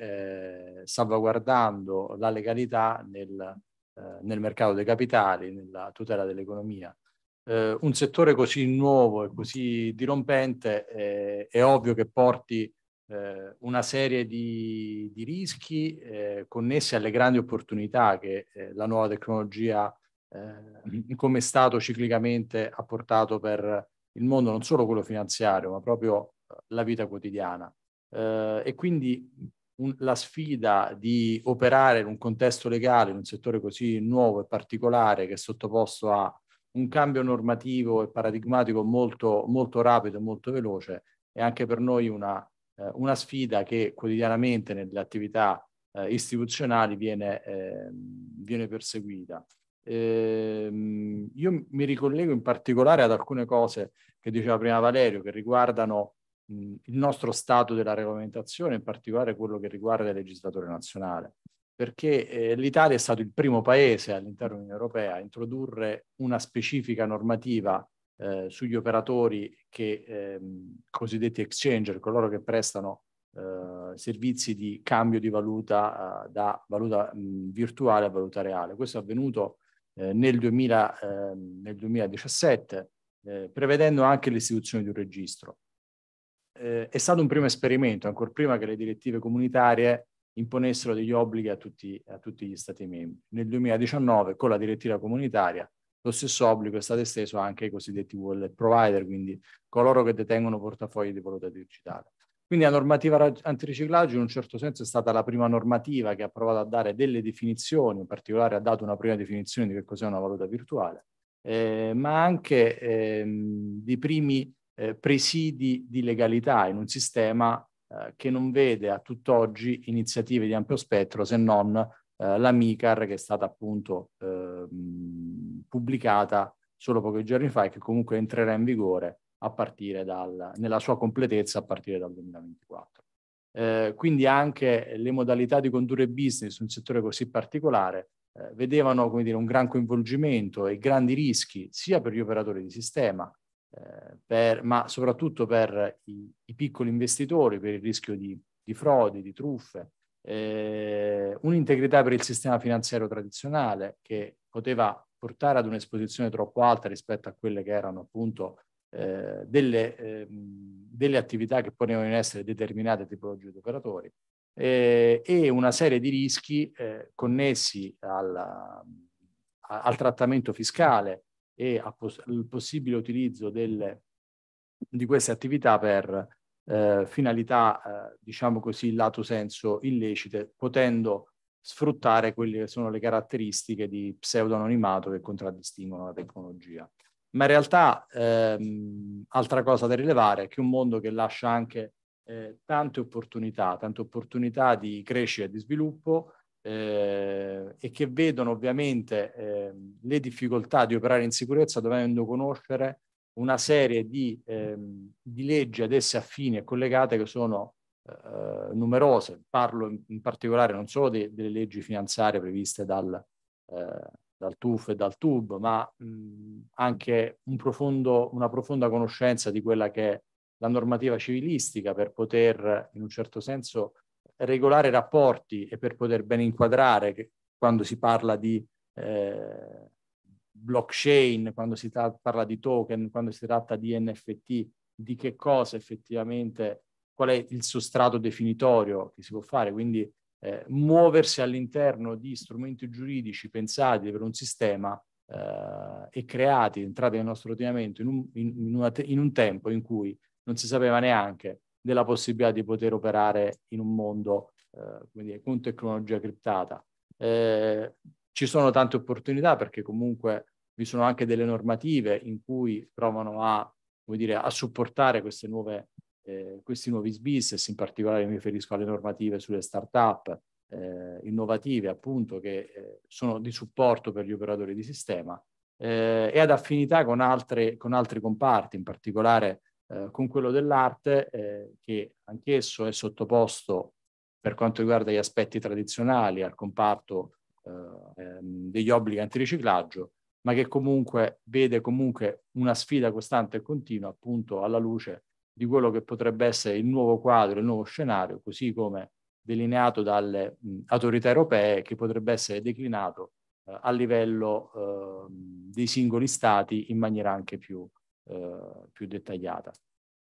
eh, salvaguardando la legalità nel, eh, nel, mercato dei capitali, nella tutela dell'economia. Eh, un settore così nuovo e così dirompente eh, è ovvio che porti una serie di, di rischi connessi alle grandi opportunità che la nuova tecnologia eh, come Stato ciclicamente ha portato per il mondo, non solo quello finanziario, ma proprio la vita quotidiana eh, e quindi un, la sfida di operare in un contesto legale, in un settore così nuovo e particolare che è sottoposto a un cambio normativo e paradigmatico molto, molto rapido e molto veloce, è anche per noi una, eh, una sfida che quotidianamente nelle attività eh, istituzionali viene, eh, viene perseguita. Ehm, io mi ricollego in particolare ad alcune cose che diceva prima Valerio, che riguardano il nostro stato della regolamentazione, in particolare quello che riguarda il legislatore nazionale, perché eh, l'Italia è stato il primo paese all'interno dell'Unione Europea a introdurre una specifica normativa eh, sugli operatori che, ehm, cosiddetti exchanger, coloro che prestano eh, servizi di cambio di valuta eh, da valuta mh, virtuale a valuta reale. Questo è avvenuto eh, nel, 2000, ehm, nel 2017, eh, prevedendo anche l'istituzione di un registro eh, è stato un primo esperimento, ancora prima che le direttive comunitarie imponessero degli obblighi a tutti, a tutti gli Stati membri. Nel 2019, con la direttiva comunitaria, lo stesso obbligo è stato esteso anche ai cosiddetti wallet provider, quindi coloro che detengono portafogli di valuta digitale. Quindi la normativa antiriciclaggio in un certo senso è stata la prima normativa che ha provato a dare delle definizioni, in particolare ha dato una prima definizione di che cos'è una valuta virtuale, eh, ma anche ehm, dei primi eh, presidi di legalità in un sistema eh, che non vede a tutt'oggi iniziative di ampio spettro se non eh, la MICAR che è stata appunto ehm, pubblicata solo pochi giorni fa e che comunque entrerà in vigore a partire dal, nella sua completezza a partire dal 2024. Eh, quindi anche le modalità di condurre business in un settore così particolare eh, vedevano dire, un gran coinvolgimento e grandi rischi sia per gli operatori di sistema eh, per, ma soprattutto per i, i, piccoli investitori, per il rischio di, di frodi, di truffe, eh, un'integrità per il sistema finanziario tradizionale che poteva portare ad un'esposizione troppo alta rispetto a quelle che erano appunto eh, delle, eh, delle, attività che ponevano in essere determinate tipologie di operatori eh, e una serie di rischi eh, connessi al, al, trattamento fiscale e poss il possibile utilizzo delle, di queste attività per eh, finalità, eh, diciamo così, lato senso illecite, potendo sfruttare quelle che sono le caratteristiche di pseudononimato che contraddistinguono la tecnologia. Ma in realtà, ehm, altra cosa da rilevare è che un mondo che lascia anche eh, tante opportunità, tante opportunità di crescita e di sviluppo, eh, e che vedono ovviamente eh, le difficoltà di operare in sicurezza dovendo conoscere una serie di, ehm, di leggi ad esse affini e collegate che sono eh, numerose. Parlo in, in, particolare non solo de, delle leggi finanziarie previste dal, eh, dal TUF e dal TUB, ma mh, anche un profondo, una profonda conoscenza di quella che è la normativa civilistica per poter in un certo senso regolare rapporti e per poter ben inquadrare che, quando si parla di eh, blockchain, quando si tra- parla di token, quando si tratta di NFT, di che cosa effettivamente, qual è il sostrato definitorio che si può fare. Quindi eh, muoversi all'interno di strumenti giuridici pensati per un sistema eh, e creati, entrati nel nostro ordinamento in un, in, in, una, in un tempo in cui non si sapeva neanche della possibilità di poter operare in un mondo eh, con tecnologia criptata. Eh, ci sono tante opportunità perché comunque vi sono anche delle normative in cui provano a, come dire, a supportare queste nuove, eh, questi nuovi business, in particolare mi riferisco alle normative sulle start-up eh, innovative, appunto, che eh, sono di supporto per gli operatori di sistema eh, e ad affinità con, altre, con altri comparti, in particolare eh, con quello dell'arte eh, che anch'esso è sottoposto per quanto riguarda gli aspetti tradizionali al comparto eh, ehm, degli obblighi antiriciclaggio, ma che comunque vede comunque una sfida costante e continua appunto alla luce di quello che potrebbe essere il nuovo quadro, il nuovo scenario, così come delineato dalle mh, autorità europee che potrebbe essere declinato eh, a livello eh, dei singoli stati in maniera anche più eh, più dettagliata.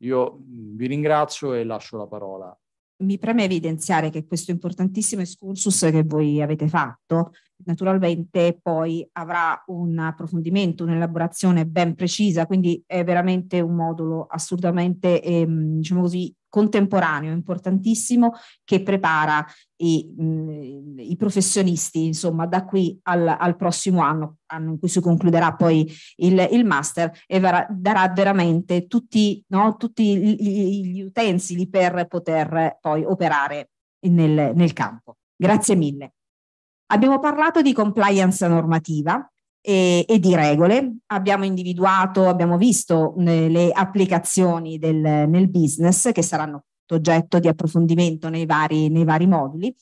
Io mm, vi ringrazio e lascio la parola mi preme evidenziare che questo importantissimo excursus che voi avete fatto naturalmente poi avrà un approfondimento, un'elaborazione ben precisa, quindi è veramente un modulo assolutamente, ehm, diciamo così, contemporaneo, importantissimo, che prepara i, mh, mm, i professionisti, insomma, da qui al, al prossimo anno, anno, in cui si concluderà poi il, il master, e verrà, darà veramente tutti, no, tutti gli, gli, utensili per poter poi operare nel, nel campo. Grazie mille. Abbiamo parlato di compliance normativa e, e di regole, abbiamo individuato, abbiamo visto eh, le applicazioni del, nel business che saranno oggetto di approfondimento nei vari, nei vari moduli,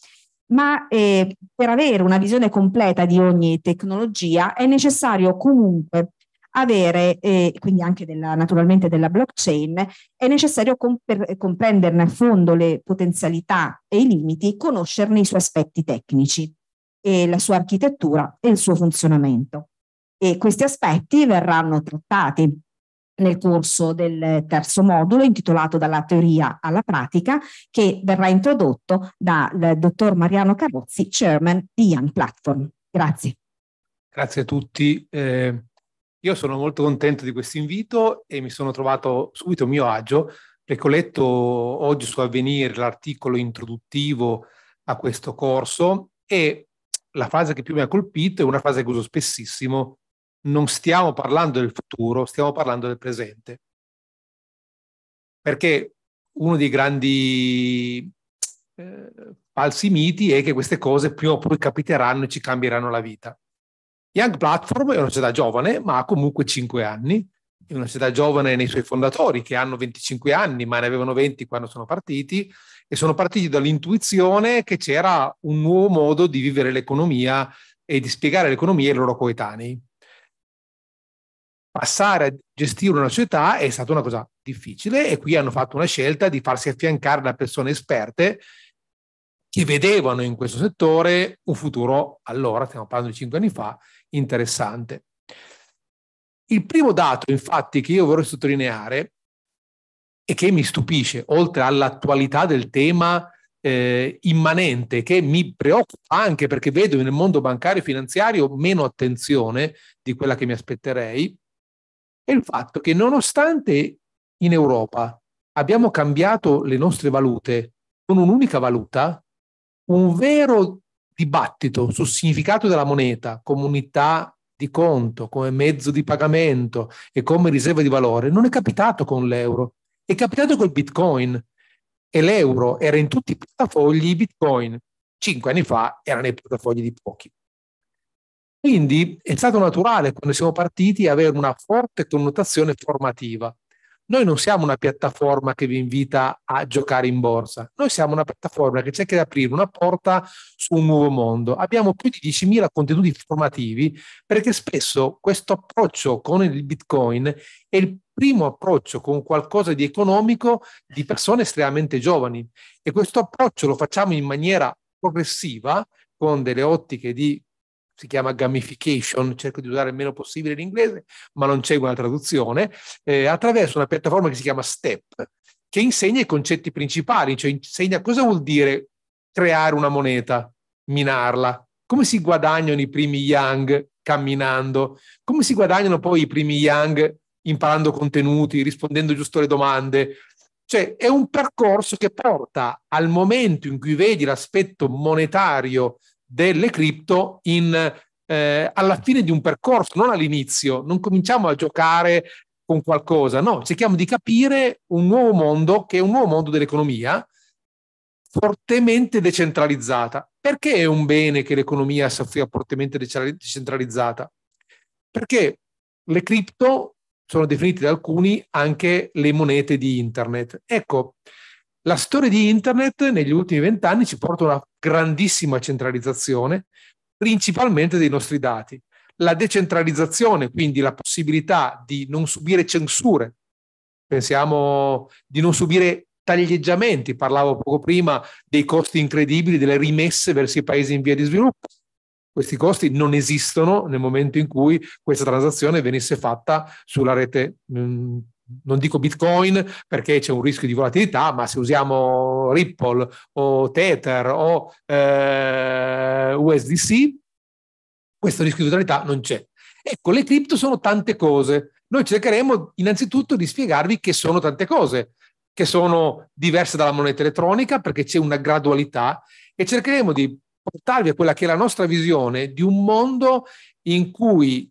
ma eh, per avere una visione completa di ogni tecnologia è necessario comunque avere, eh, quindi anche della, naturalmente della blockchain, è necessario compre- comprenderne a fondo le potenzialità e i limiti, conoscerne i suoi aspetti tecnici e la sua architettura e il suo funzionamento. E questi aspetti verranno trattati nel corso del terzo modulo intitolato Dalla teoria alla pratica che verrà introdotto dal dottor Mariano Carrozzi, chairman di Young Platform. Grazie. Grazie a tutti. Eh, io sono molto contento di questo invito e mi sono trovato subito a mio agio perché ho letto oggi su Avvenire l'articolo introduttivo a questo corso e la frase che più mi ha colpito è una frase che uso spessissimo, non stiamo parlando del futuro, stiamo parlando del presente. Perché uno dei grandi eh, falsi miti è che queste cose prima o poi capiteranno e ci cambieranno la vita. Young Platform è una società giovane, ma ha comunque 5 anni, è una società giovane nei suoi fondatori che hanno 25 anni, ma ne avevano 20 quando sono partiti, e sono partiti dall'intuizione che c'era un nuovo modo di vivere l'economia e di spiegare l'economia ai loro coetanei. Passare a gestire una società è stata una cosa difficile e qui hanno fatto una scelta di farsi affiancare da persone esperte che vedevano in questo settore un futuro, allora stiamo parlando di cinque anni fa, interessante. Il primo dato infatti che io vorrei sottolineare e che mi stupisce, oltre all'attualità del tema eh, immanente, che mi preoccupa anche perché vedo nel mondo bancario e finanziario meno attenzione di quella che mi aspetterei, è il fatto che nonostante in Europa abbiamo cambiato le nostre valute con un'unica valuta, un vero dibattito sul significato della moneta, comunità di conto, come mezzo di pagamento e come riserva di valore, non è capitato con l'euro. È capitato col Bitcoin e l'euro era in tutti i portafogli Bitcoin. Cinque anni fa era nei portafogli di pochi. Quindi è stato naturale quando siamo partiti avere una forte connotazione formativa. Noi non siamo una piattaforma che vi invita a giocare in borsa, noi siamo una piattaforma che cerca di aprire una porta su un nuovo mondo. Abbiamo più di 10.000 contenuti informativi perché spesso questo approccio con il Bitcoin è il primo approccio con qualcosa di economico di persone estremamente giovani e questo approccio lo facciamo in maniera progressiva con delle ottiche di si chiama gamification, cerco di usare il meno possibile l'inglese, ma non c'è una traduzione, eh, attraverso una piattaforma che si chiama Step, che insegna i concetti principali, cioè insegna cosa vuol dire creare una moneta, minarla, come si guadagnano i primi yang camminando, come si guadagnano poi i primi yang imparando contenuti, rispondendo giusto alle domande. Cioè è un percorso che porta al momento in cui vedi l'aspetto monetario delle cripto in, eh, alla fine di un percorso, non all'inizio. Non cominciamo a giocare con qualcosa, no, cerchiamo di capire un nuovo mondo che è un nuovo mondo dell'economia fortemente decentralizzata. Perché è un bene che l'economia sia fortemente decentralizzata? Perché le cripto sono definite da alcuni anche le monete di internet. Ecco, la storia di Internet negli ultimi vent'anni ci porta a una grandissima centralizzazione, principalmente dei nostri dati. La decentralizzazione, quindi la possibilità di non subire censure, pensiamo di non subire taglieggiamenti, parlavo poco prima dei costi incredibili delle rimesse verso i paesi in via di sviluppo. Questi costi non esistono nel momento in cui questa transazione venisse fatta sulla rete mh, mm, non dico Bitcoin perché c'è un rischio di volatilità, ma se usiamo Ripple o Tether o eh, USDC, questo rischio di volatilità non c'è. Ecco, le cripto sono tante cose. Noi cercheremo innanzitutto di spiegarvi che sono tante cose, che sono diverse dalla moneta elettronica perché c'è una gradualità e cercheremo di portarvi a quella che è la nostra visione di un mondo in cui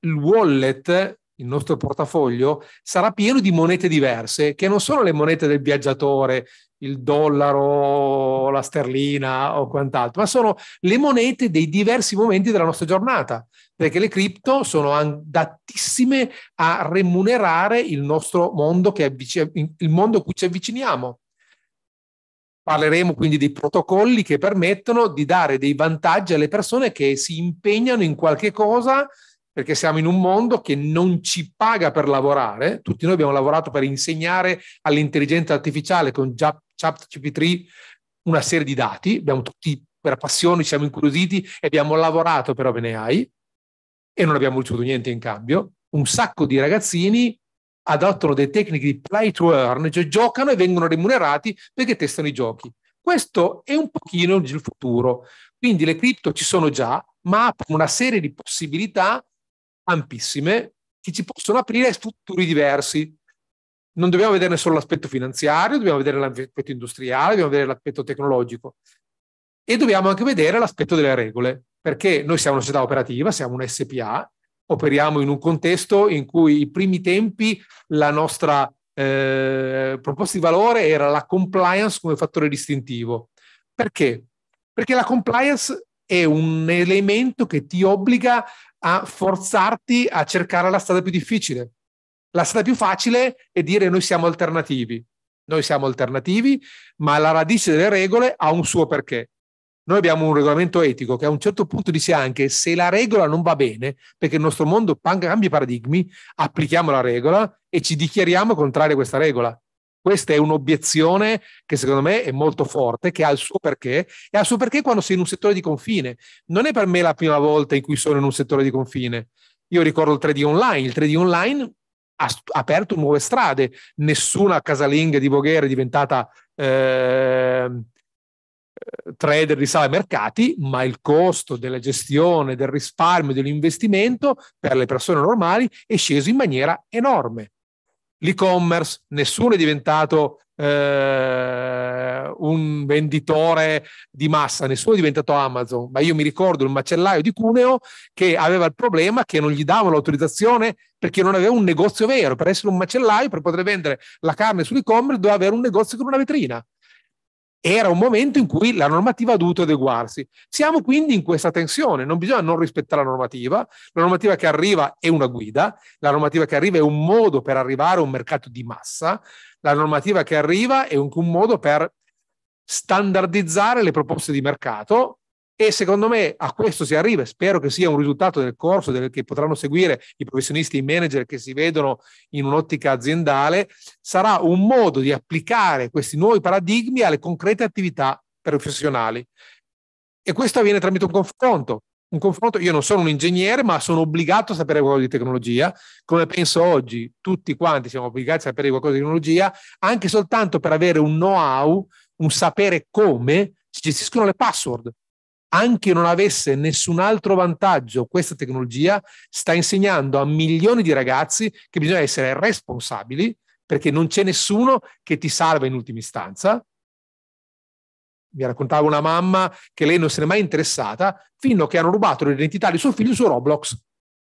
il wallet il nostro portafoglio sarà pieno di monete diverse, che non sono le monete del viaggiatore, il dollaro, la sterlina o quant'altro, ma sono le monete dei diversi momenti della nostra giornata, perché le cripto sono adattissime a remunerare il nostro mondo, che avvic- il mondo a cui ci avviciniamo. Parleremo quindi dei protocolli che permettono di dare dei vantaggi alle persone che si impegnano in qualche cosa perché siamo in un mondo che non ci paga per lavorare. Tutti noi abbiamo lavorato per insegnare all'intelligenza artificiale con ChatGPT una serie di dati, abbiamo tutti per passione, ci siamo incuriositi e abbiamo lavorato per OpenAI e non abbiamo ricevuto niente in cambio. Un sacco di ragazzini adottano delle tecniche di play to earn, cioè giocano e vengono remunerati perché testano i giochi. Questo è un pochino il futuro. Quindi le cripto ci sono già, ma aprono una serie di possibilità ampissime che ci possono aprire strutture diverse. Non dobbiamo vederne solo l'aspetto finanziario, dobbiamo vedere l'aspetto industriale, dobbiamo vedere l'aspetto tecnologico e dobbiamo anche vedere l'aspetto delle regole, perché noi siamo una società operativa, siamo un SPA, operiamo in un contesto in cui i primi tempi la nostra eh, proposta di valore era la compliance come fattore distintivo. Perché? Perché la compliance è un elemento che ti obbliga a forzarti a cercare la strada più difficile. La strada più facile è dire noi siamo alternativi. Noi siamo alternativi, ma la radice delle regole ha un suo perché. Noi abbiamo un regolamento etico che a un certo punto dice anche se la regola non va bene, perché il nostro mondo cambia paradigmi, applichiamo la regola e ci dichiariamo contrari a questa regola. Questa è un'obiezione che secondo me è molto forte, che ha il suo perché, e ha il suo perché quando sei in un settore di confine. Non è per me la prima volta in cui sono in un settore di confine. Io ricordo il 3D online, il 3D online ha aperto nuove strade, nessuna casalinga di Voghera è diventata eh, trader di sala mercati, ma il costo della gestione, del risparmio, dell'investimento per le persone normali è sceso in maniera enorme l'e-commerce, nessuno è diventato eh, un venditore di massa, nessuno è diventato Amazon, ma io mi ricordo il macellaio di Cuneo che aveva il problema che non gli davano l'autorizzazione perché non aveva un negozio vero, per essere un macellaio, per poter vendere la carne sull'e-commerce doveva avere un negozio con una vetrina era un momento in cui la normativa ha dovuto adeguarsi. Siamo quindi in questa tensione, non bisogna non rispettare la normativa, la normativa che arriva è una guida, la normativa che arriva è un modo per arrivare a un mercato di massa, la normativa che arriva è un, modo per standardizzare le proposte di mercato e secondo me a questo si arriva, spero che sia un risultato del corso del, che potranno seguire i professionisti i manager che si vedono in un'ottica aziendale, sarà un modo di applicare questi nuovi paradigmi alle concrete attività professionali. E questo avviene tramite un confronto. Un confronto, io non sono un ingegnere, ma sono obbligato a sapere qualcosa di tecnologia, come penso oggi tutti quanti siamo obbligati a sapere qualcosa di tecnologia, anche soltanto per avere un know-how, un sapere come si gestiscono le password anche non avesse nessun altro vantaggio, questa tecnologia sta insegnando a milioni di ragazzi che bisogna essere responsabili perché non c'è nessuno che ti salva in ultima istanza. Mi raccontava una mamma che lei non se n'è mai interessata fino a che hanno rubato l'identità di suo figlio su Roblox.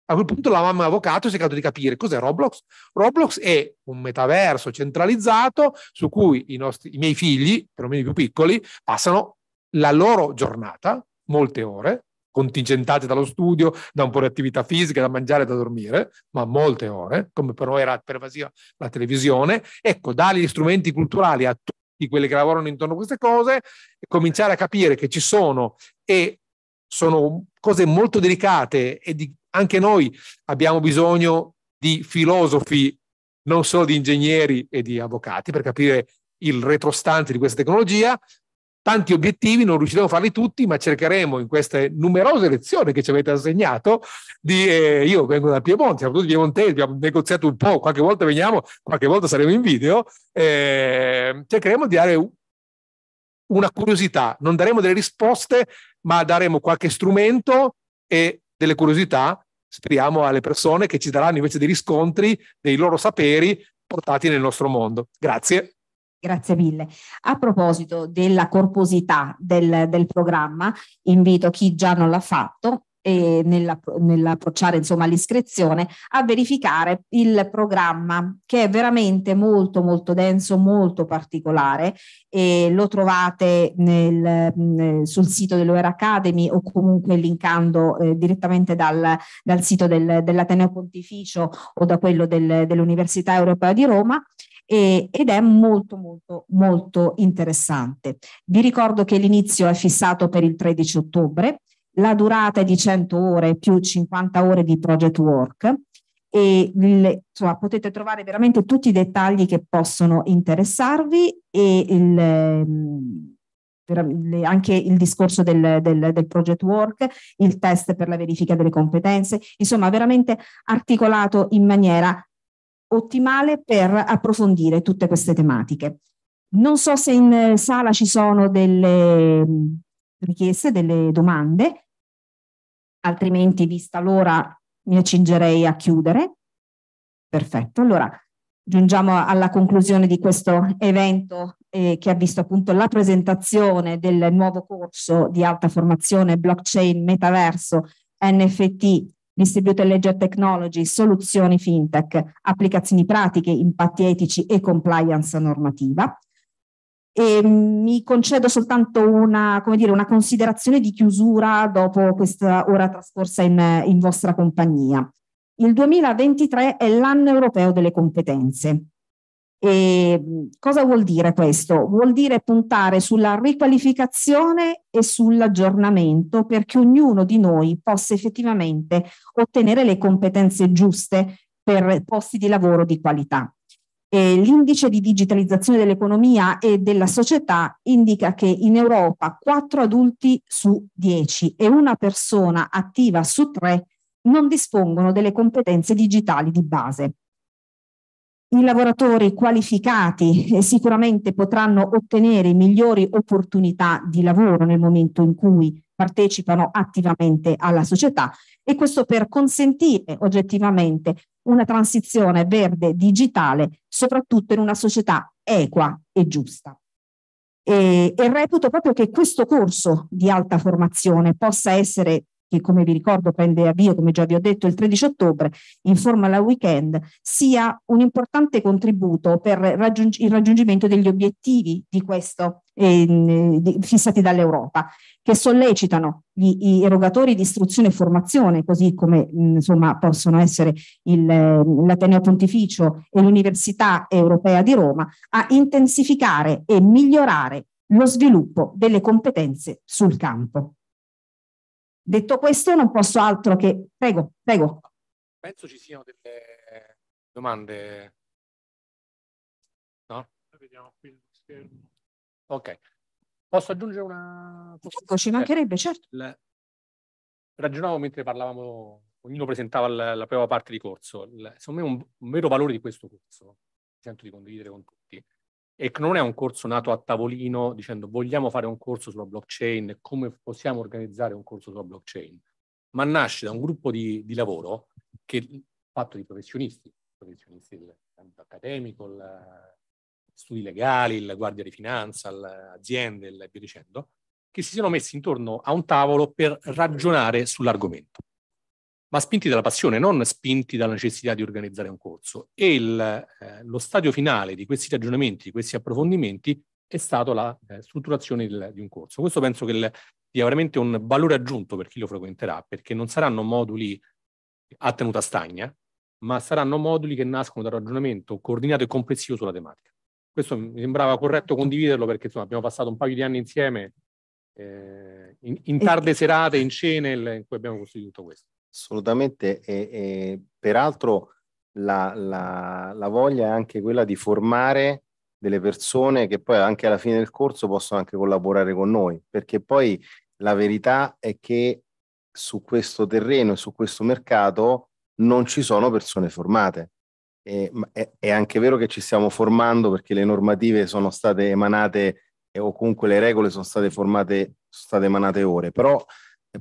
A quel punto la mamma avvocato ha cercato di capire cos'è Roblox. Roblox è un metaverso centralizzato su cui i, nostri, i miei figli, perlomeno i più piccoli, passano la loro giornata, molte ore, contingentate dallo studio, da un po' di attività fisica, da mangiare, da dormire, ma molte ore, come per noi era pervasiva la televisione, ecco, dare gli strumenti culturali a tutti quelli che lavorano intorno a queste cose, e cominciare a capire che ci sono e sono cose molto delicate e di, anche noi abbiamo bisogno di filosofi, non solo di ingegneri e di avvocati, per capire il retrostante di questa tecnologia, tanti obiettivi, non riusciremo a farli tutti, ma cercheremo in queste numerose lezioni che ci avete assegnato, di, eh, io vengo da Piemonte, siamo tutti piemontesi, abbiamo negoziato un po', qualche volta veniamo, qualche volta saremo in video, eh, cercheremo di dare una curiosità, non daremo delle risposte, ma daremo qualche strumento e delle curiosità, speriamo, alle persone che ci daranno invece dei riscontri dei loro saperi portati nel nostro mondo. Grazie. Grazie mille. A proposito della corposità del, del programma, invito chi già non l'ha fatto nell'approcciare insomma l'iscrizione a verificare il programma che è veramente molto molto denso molto particolare e lo trovate nel, sul sito dell'OER Academy o comunque linkando eh, direttamente dal, dal sito del, dell'Ateneo Pontificio o da quello del, dell'Università Europea di Roma e, ed è molto molto molto interessante. Vi ricordo che l'inizio è fissato per il 13 ottobre, la durata è di 100 ore più 50 ore di project work e le, insomma, potete trovare veramente tutti i dettagli che possono interessarvi e il, ehm, le, anche il discorso del, del, del, project work, il test per la verifica delle competenze, insomma veramente articolato in maniera ottimale per approfondire tutte queste tematiche. Non so se in eh, sala ci sono delle mm, richieste, delle domande, altrimenti vista l'ora mi accingerei a chiudere. Perfetto, allora giungiamo alla conclusione di questo evento eh, che ha visto appunto la presentazione del nuovo corso di alta formazione blockchain metaverso NFT distributed ledger technology, soluzioni fintech, applicazioni pratiche, impatti etici e compliance normativa. E mm, mi concedo soltanto una, dire, una, considerazione di chiusura dopo questa ora trascorsa in, in vostra compagnia. Il 2023 è l'anno europeo delle competenze. E cosa vuol dire questo? Vuol dire puntare sulla riqualificazione e sull'aggiornamento perché ognuno di noi possa effettivamente ottenere le competenze giuste per posti di lavoro di qualità. L'indice di digitalizzazione dell'economia e della società indica che in Europa 4 adulti su 10 e una persona attiva su 3 non dispongono delle competenze digitali di base i lavoratori qualificati eh, sicuramente potranno ottenere migliori opportunità di lavoro nel momento in cui partecipano attivamente alla società e questo per consentire oggettivamente una transizione verde digitale, soprattutto in una società equa e giusta. E, e reputo proprio che questo corso di alta formazione possa essere che come vi ricordo prende avvio, come già vi ho detto, il 13 ottobre in forma Formula Weekend, sia un importante contributo per raggiung il raggiungimento degli obiettivi di questo, eh, fissati dall'Europa, che sollecitano gli, gli, erogatori di istruzione e formazione, così come insomma, possono essere ehm, l'Ateneo Pontificio e l'Università Europea di Roma, a intensificare e migliorare lo sviluppo delle competenze sul campo. Detto questo, non posso altro che... Prego, prego. Penso ci siano delle domande. No? Vediamo qui il schermo. Ok. Posso aggiungere una... Certo, ci eh, mancherebbe, certo. Le... Ragionavo mentre parlavamo, ognuno presentava la, la propria parte di corso. Il... Secondo me un, un vero valore di questo corso, sento di condividere con tutti e non è un corso nato a tavolino dicendo vogliamo fare un corso sulla blockchain, come possiamo organizzare un corso sulla blockchain, ma nasce da un gruppo di, di lavoro che, fatto di professionisti, professionisti del campo accademico, il, studi legali, la guardia di finanza, aziende e via dicendo, che si sono messi intorno a un tavolo per ragionare sull'argomento ma spinti dalla passione, non spinti dalla necessità di organizzare un corso. E il, eh, lo stadio finale di questi ragionamenti, di questi approfondimenti, è stata la eh, strutturazione del, di un corso. Questo penso che il, sia veramente un valore aggiunto per chi lo frequenterà, perché non saranno moduli a tenuta stagna, ma saranno moduli che nascono dal ragionamento coordinato e complessivo sulla tematica. Questo mi sembrava corretto ecco. condividerlo perché insomma, abbiamo passato un paio di anni insieme eh, in, in, tarde ecco. serate, in cene in cui abbiamo costruito questo. Assolutamente, e, e peraltro la, la, la, voglia è anche quella di formare delle persone che poi anche alla fine del corso possono anche collaborare con noi, perché poi la verità è che su questo terreno e su questo mercato non ci sono persone formate. E, è, è anche vero che ci stiamo formando perché le normative sono state emanate o comunque le regole sono state formate, sono state emanate ore, però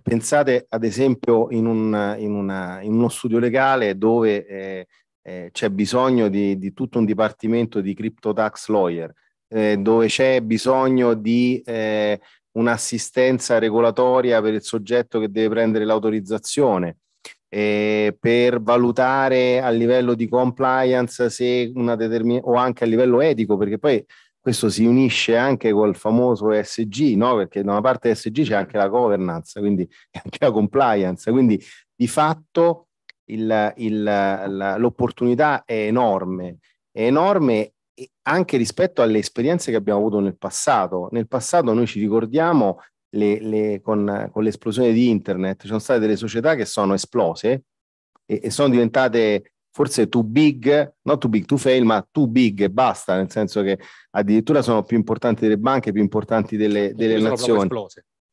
Pensate ad esempio in, un, in, una, in uno studio legale dove eh, eh, c'è bisogno di, di, tutto un dipartimento di crypto tax lawyer, eh, dove c'è bisogno di eh, un'assistenza regolatoria per il soggetto che deve prendere l'autorizzazione, eh, per valutare a livello di compliance se una determin- o anche a livello etico, perché poi questo si unisce anche col famoso SG, no? perché da una parte SG c'è anche la governance, quindi anche la compliance, quindi di fatto il, il, la, l'opportunità è enorme, è enorme anche rispetto alle esperienze che abbiamo avuto nel passato. Nel passato noi ci ricordiamo le, le, con, con, l'esplosione di internet, ci sono state delle società che sono esplose e, e sono diventate forse too big, not too big to fail, ma too big e basta, nel senso che addirittura sono più importanti delle banche, più importanti delle, delle nazioni.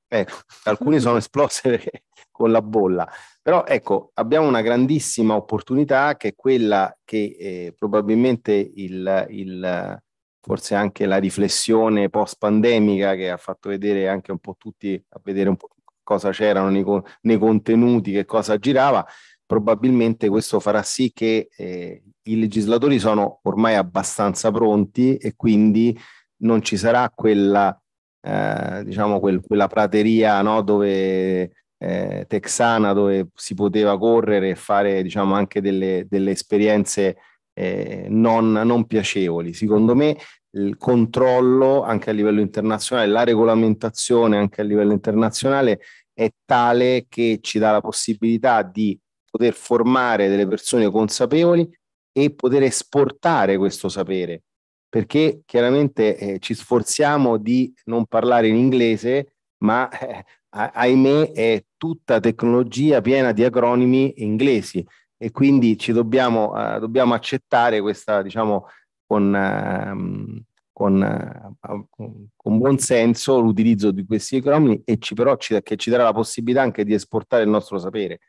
Eh, alcuni sono esplose con la bolla. Però ecco, abbiamo una grandissima opportunità che è quella che eh, probabilmente il, il, forse anche la riflessione post-pandemica che ha fatto vedere anche un po' tutti, a vedere un po' cosa c'erano nei, nei contenuti, che cosa girava, probabilmente questo farà sì che eh, i legislatori sono ormai abbastanza pronti e quindi non ci sarà quella, eh, diciamo quel, quella prateria no, dove, eh, texana dove si poteva correre e fare diciamo, anche delle, delle esperienze eh, non, non piacevoli. Secondo me il controllo anche a livello internazionale, la regolamentazione anche a livello internazionale è tale che ci dà la possibilità di poter formare delle persone consapevoli e poter esportare questo sapere, perché chiaramente eh, ci sforziamo di non parlare in inglese, ma eh, ahimè è tutta tecnologia piena di acronimi inglesi e quindi ci dobbiamo, eh, dobbiamo accettare questa, diciamo, con, ehm, eh, con, con, buon senso l'utilizzo di questi acronimi e ci, però ci, che ci darà la possibilità anche di esportare il nostro sapere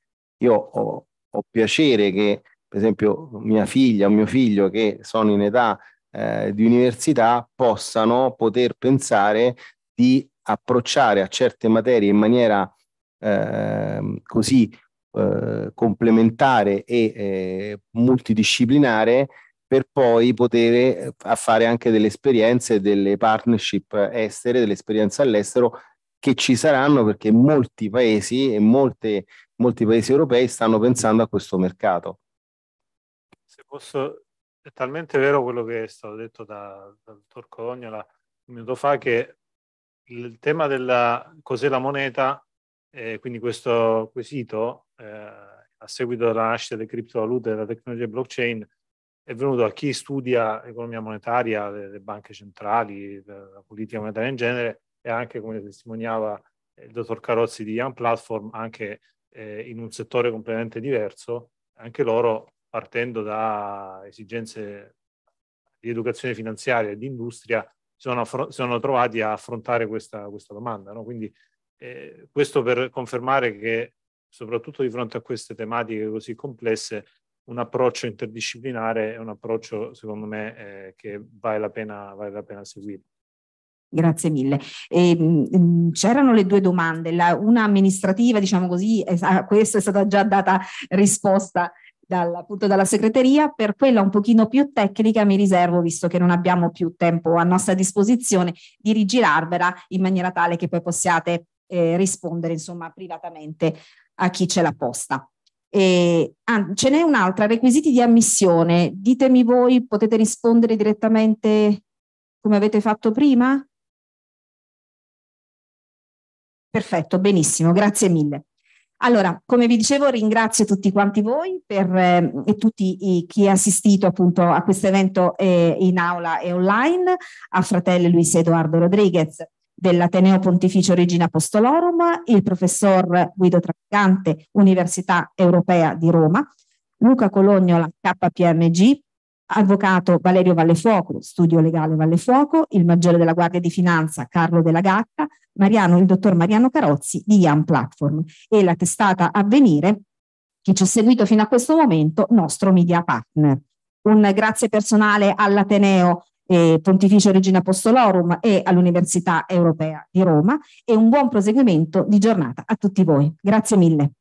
io ho, ho piacere che, per esempio, mia figlia o mio figlio che sono in età eh, di università possano poter pensare di approcciare a certe materie in maniera eh, così eh, complementare e eh, multidisciplinare per poi poter eh, fare anche delle esperienze, delle partnership estere, delle esperienze all'estero che ci saranno perché molti paesi e molte, molti paesi europei stanno pensando a questo mercato. Se posso, è talmente vero quello che è stato detto da, dal Cognola un minuto fa che il tema della cos'è la moneta, eh, quindi questo quesito eh, a seguito della nascita delle criptovalute e della tecnologia blockchain, è venuto a chi studia economia monetaria, le, le banche centrali, la politica monetaria in genere, e anche, come testimoniava eh, il dottor Carozzi di Young Platform, anche eh, in un settore completamente diverso, anche loro partendo da esigenze di educazione finanziaria e di industria, si sono, affr- sono trovati a affrontare questa, questa domanda. No? Quindi eh, questo per confermare che soprattutto di fronte a queste tematiche così complesse, un approccio interdisciplinare è un approccio, secondo me, eh, che vale la, pena, vale la pena seguire. Grazie mille. E, ehm, mh, mm, c'erano le due domande, la, una amministrativa, diciamo così, è, a questo è stata già data risposta dal, appunto dalla segreteria, per quella un pochino più tecnica mi riservo, visto che non abbiamo più tempo a nostra disposizione, di rigirarvela in maniera tale che poi possiate eh, rispondere insomma privatamente a chi ce l'ha posta. E, ehm, ah, ce n'è un'altra, requisiti di ammissione. Ditemi voi, potete rispondere direttamente come avete fatto prima? Perfetto, benissimo, grazie mille. Allora, come vi dicevo, ringrazio tutti quanti voi per, eh, e tutti i, chi ha assistito appunto a questo evento eh, in aula e online, a fratello Luis Edoardo Rodriguez dell'Ateneo Pontificio Regina Apostolorum, il professor Guido Traficante, Università Europea di Roma, Luca Colognola, KPMG, avvocato Valerio Vallefuoco, studio legale Vallefuoco, il maggiore della Guardia di Finanza Carlo Della Gatta, Mariano, il dottor Mariano Carozzi di IAM Platform e la testata Avvenire, che ci ha seguito fino a questo momento, nostro media partner. Un grazie personale all'Ateneo eh, Pontificio Regina Apostolorum e all'Università Europea di Roma e un buon proseguimento di giornata a tutti voi. Grazie mille.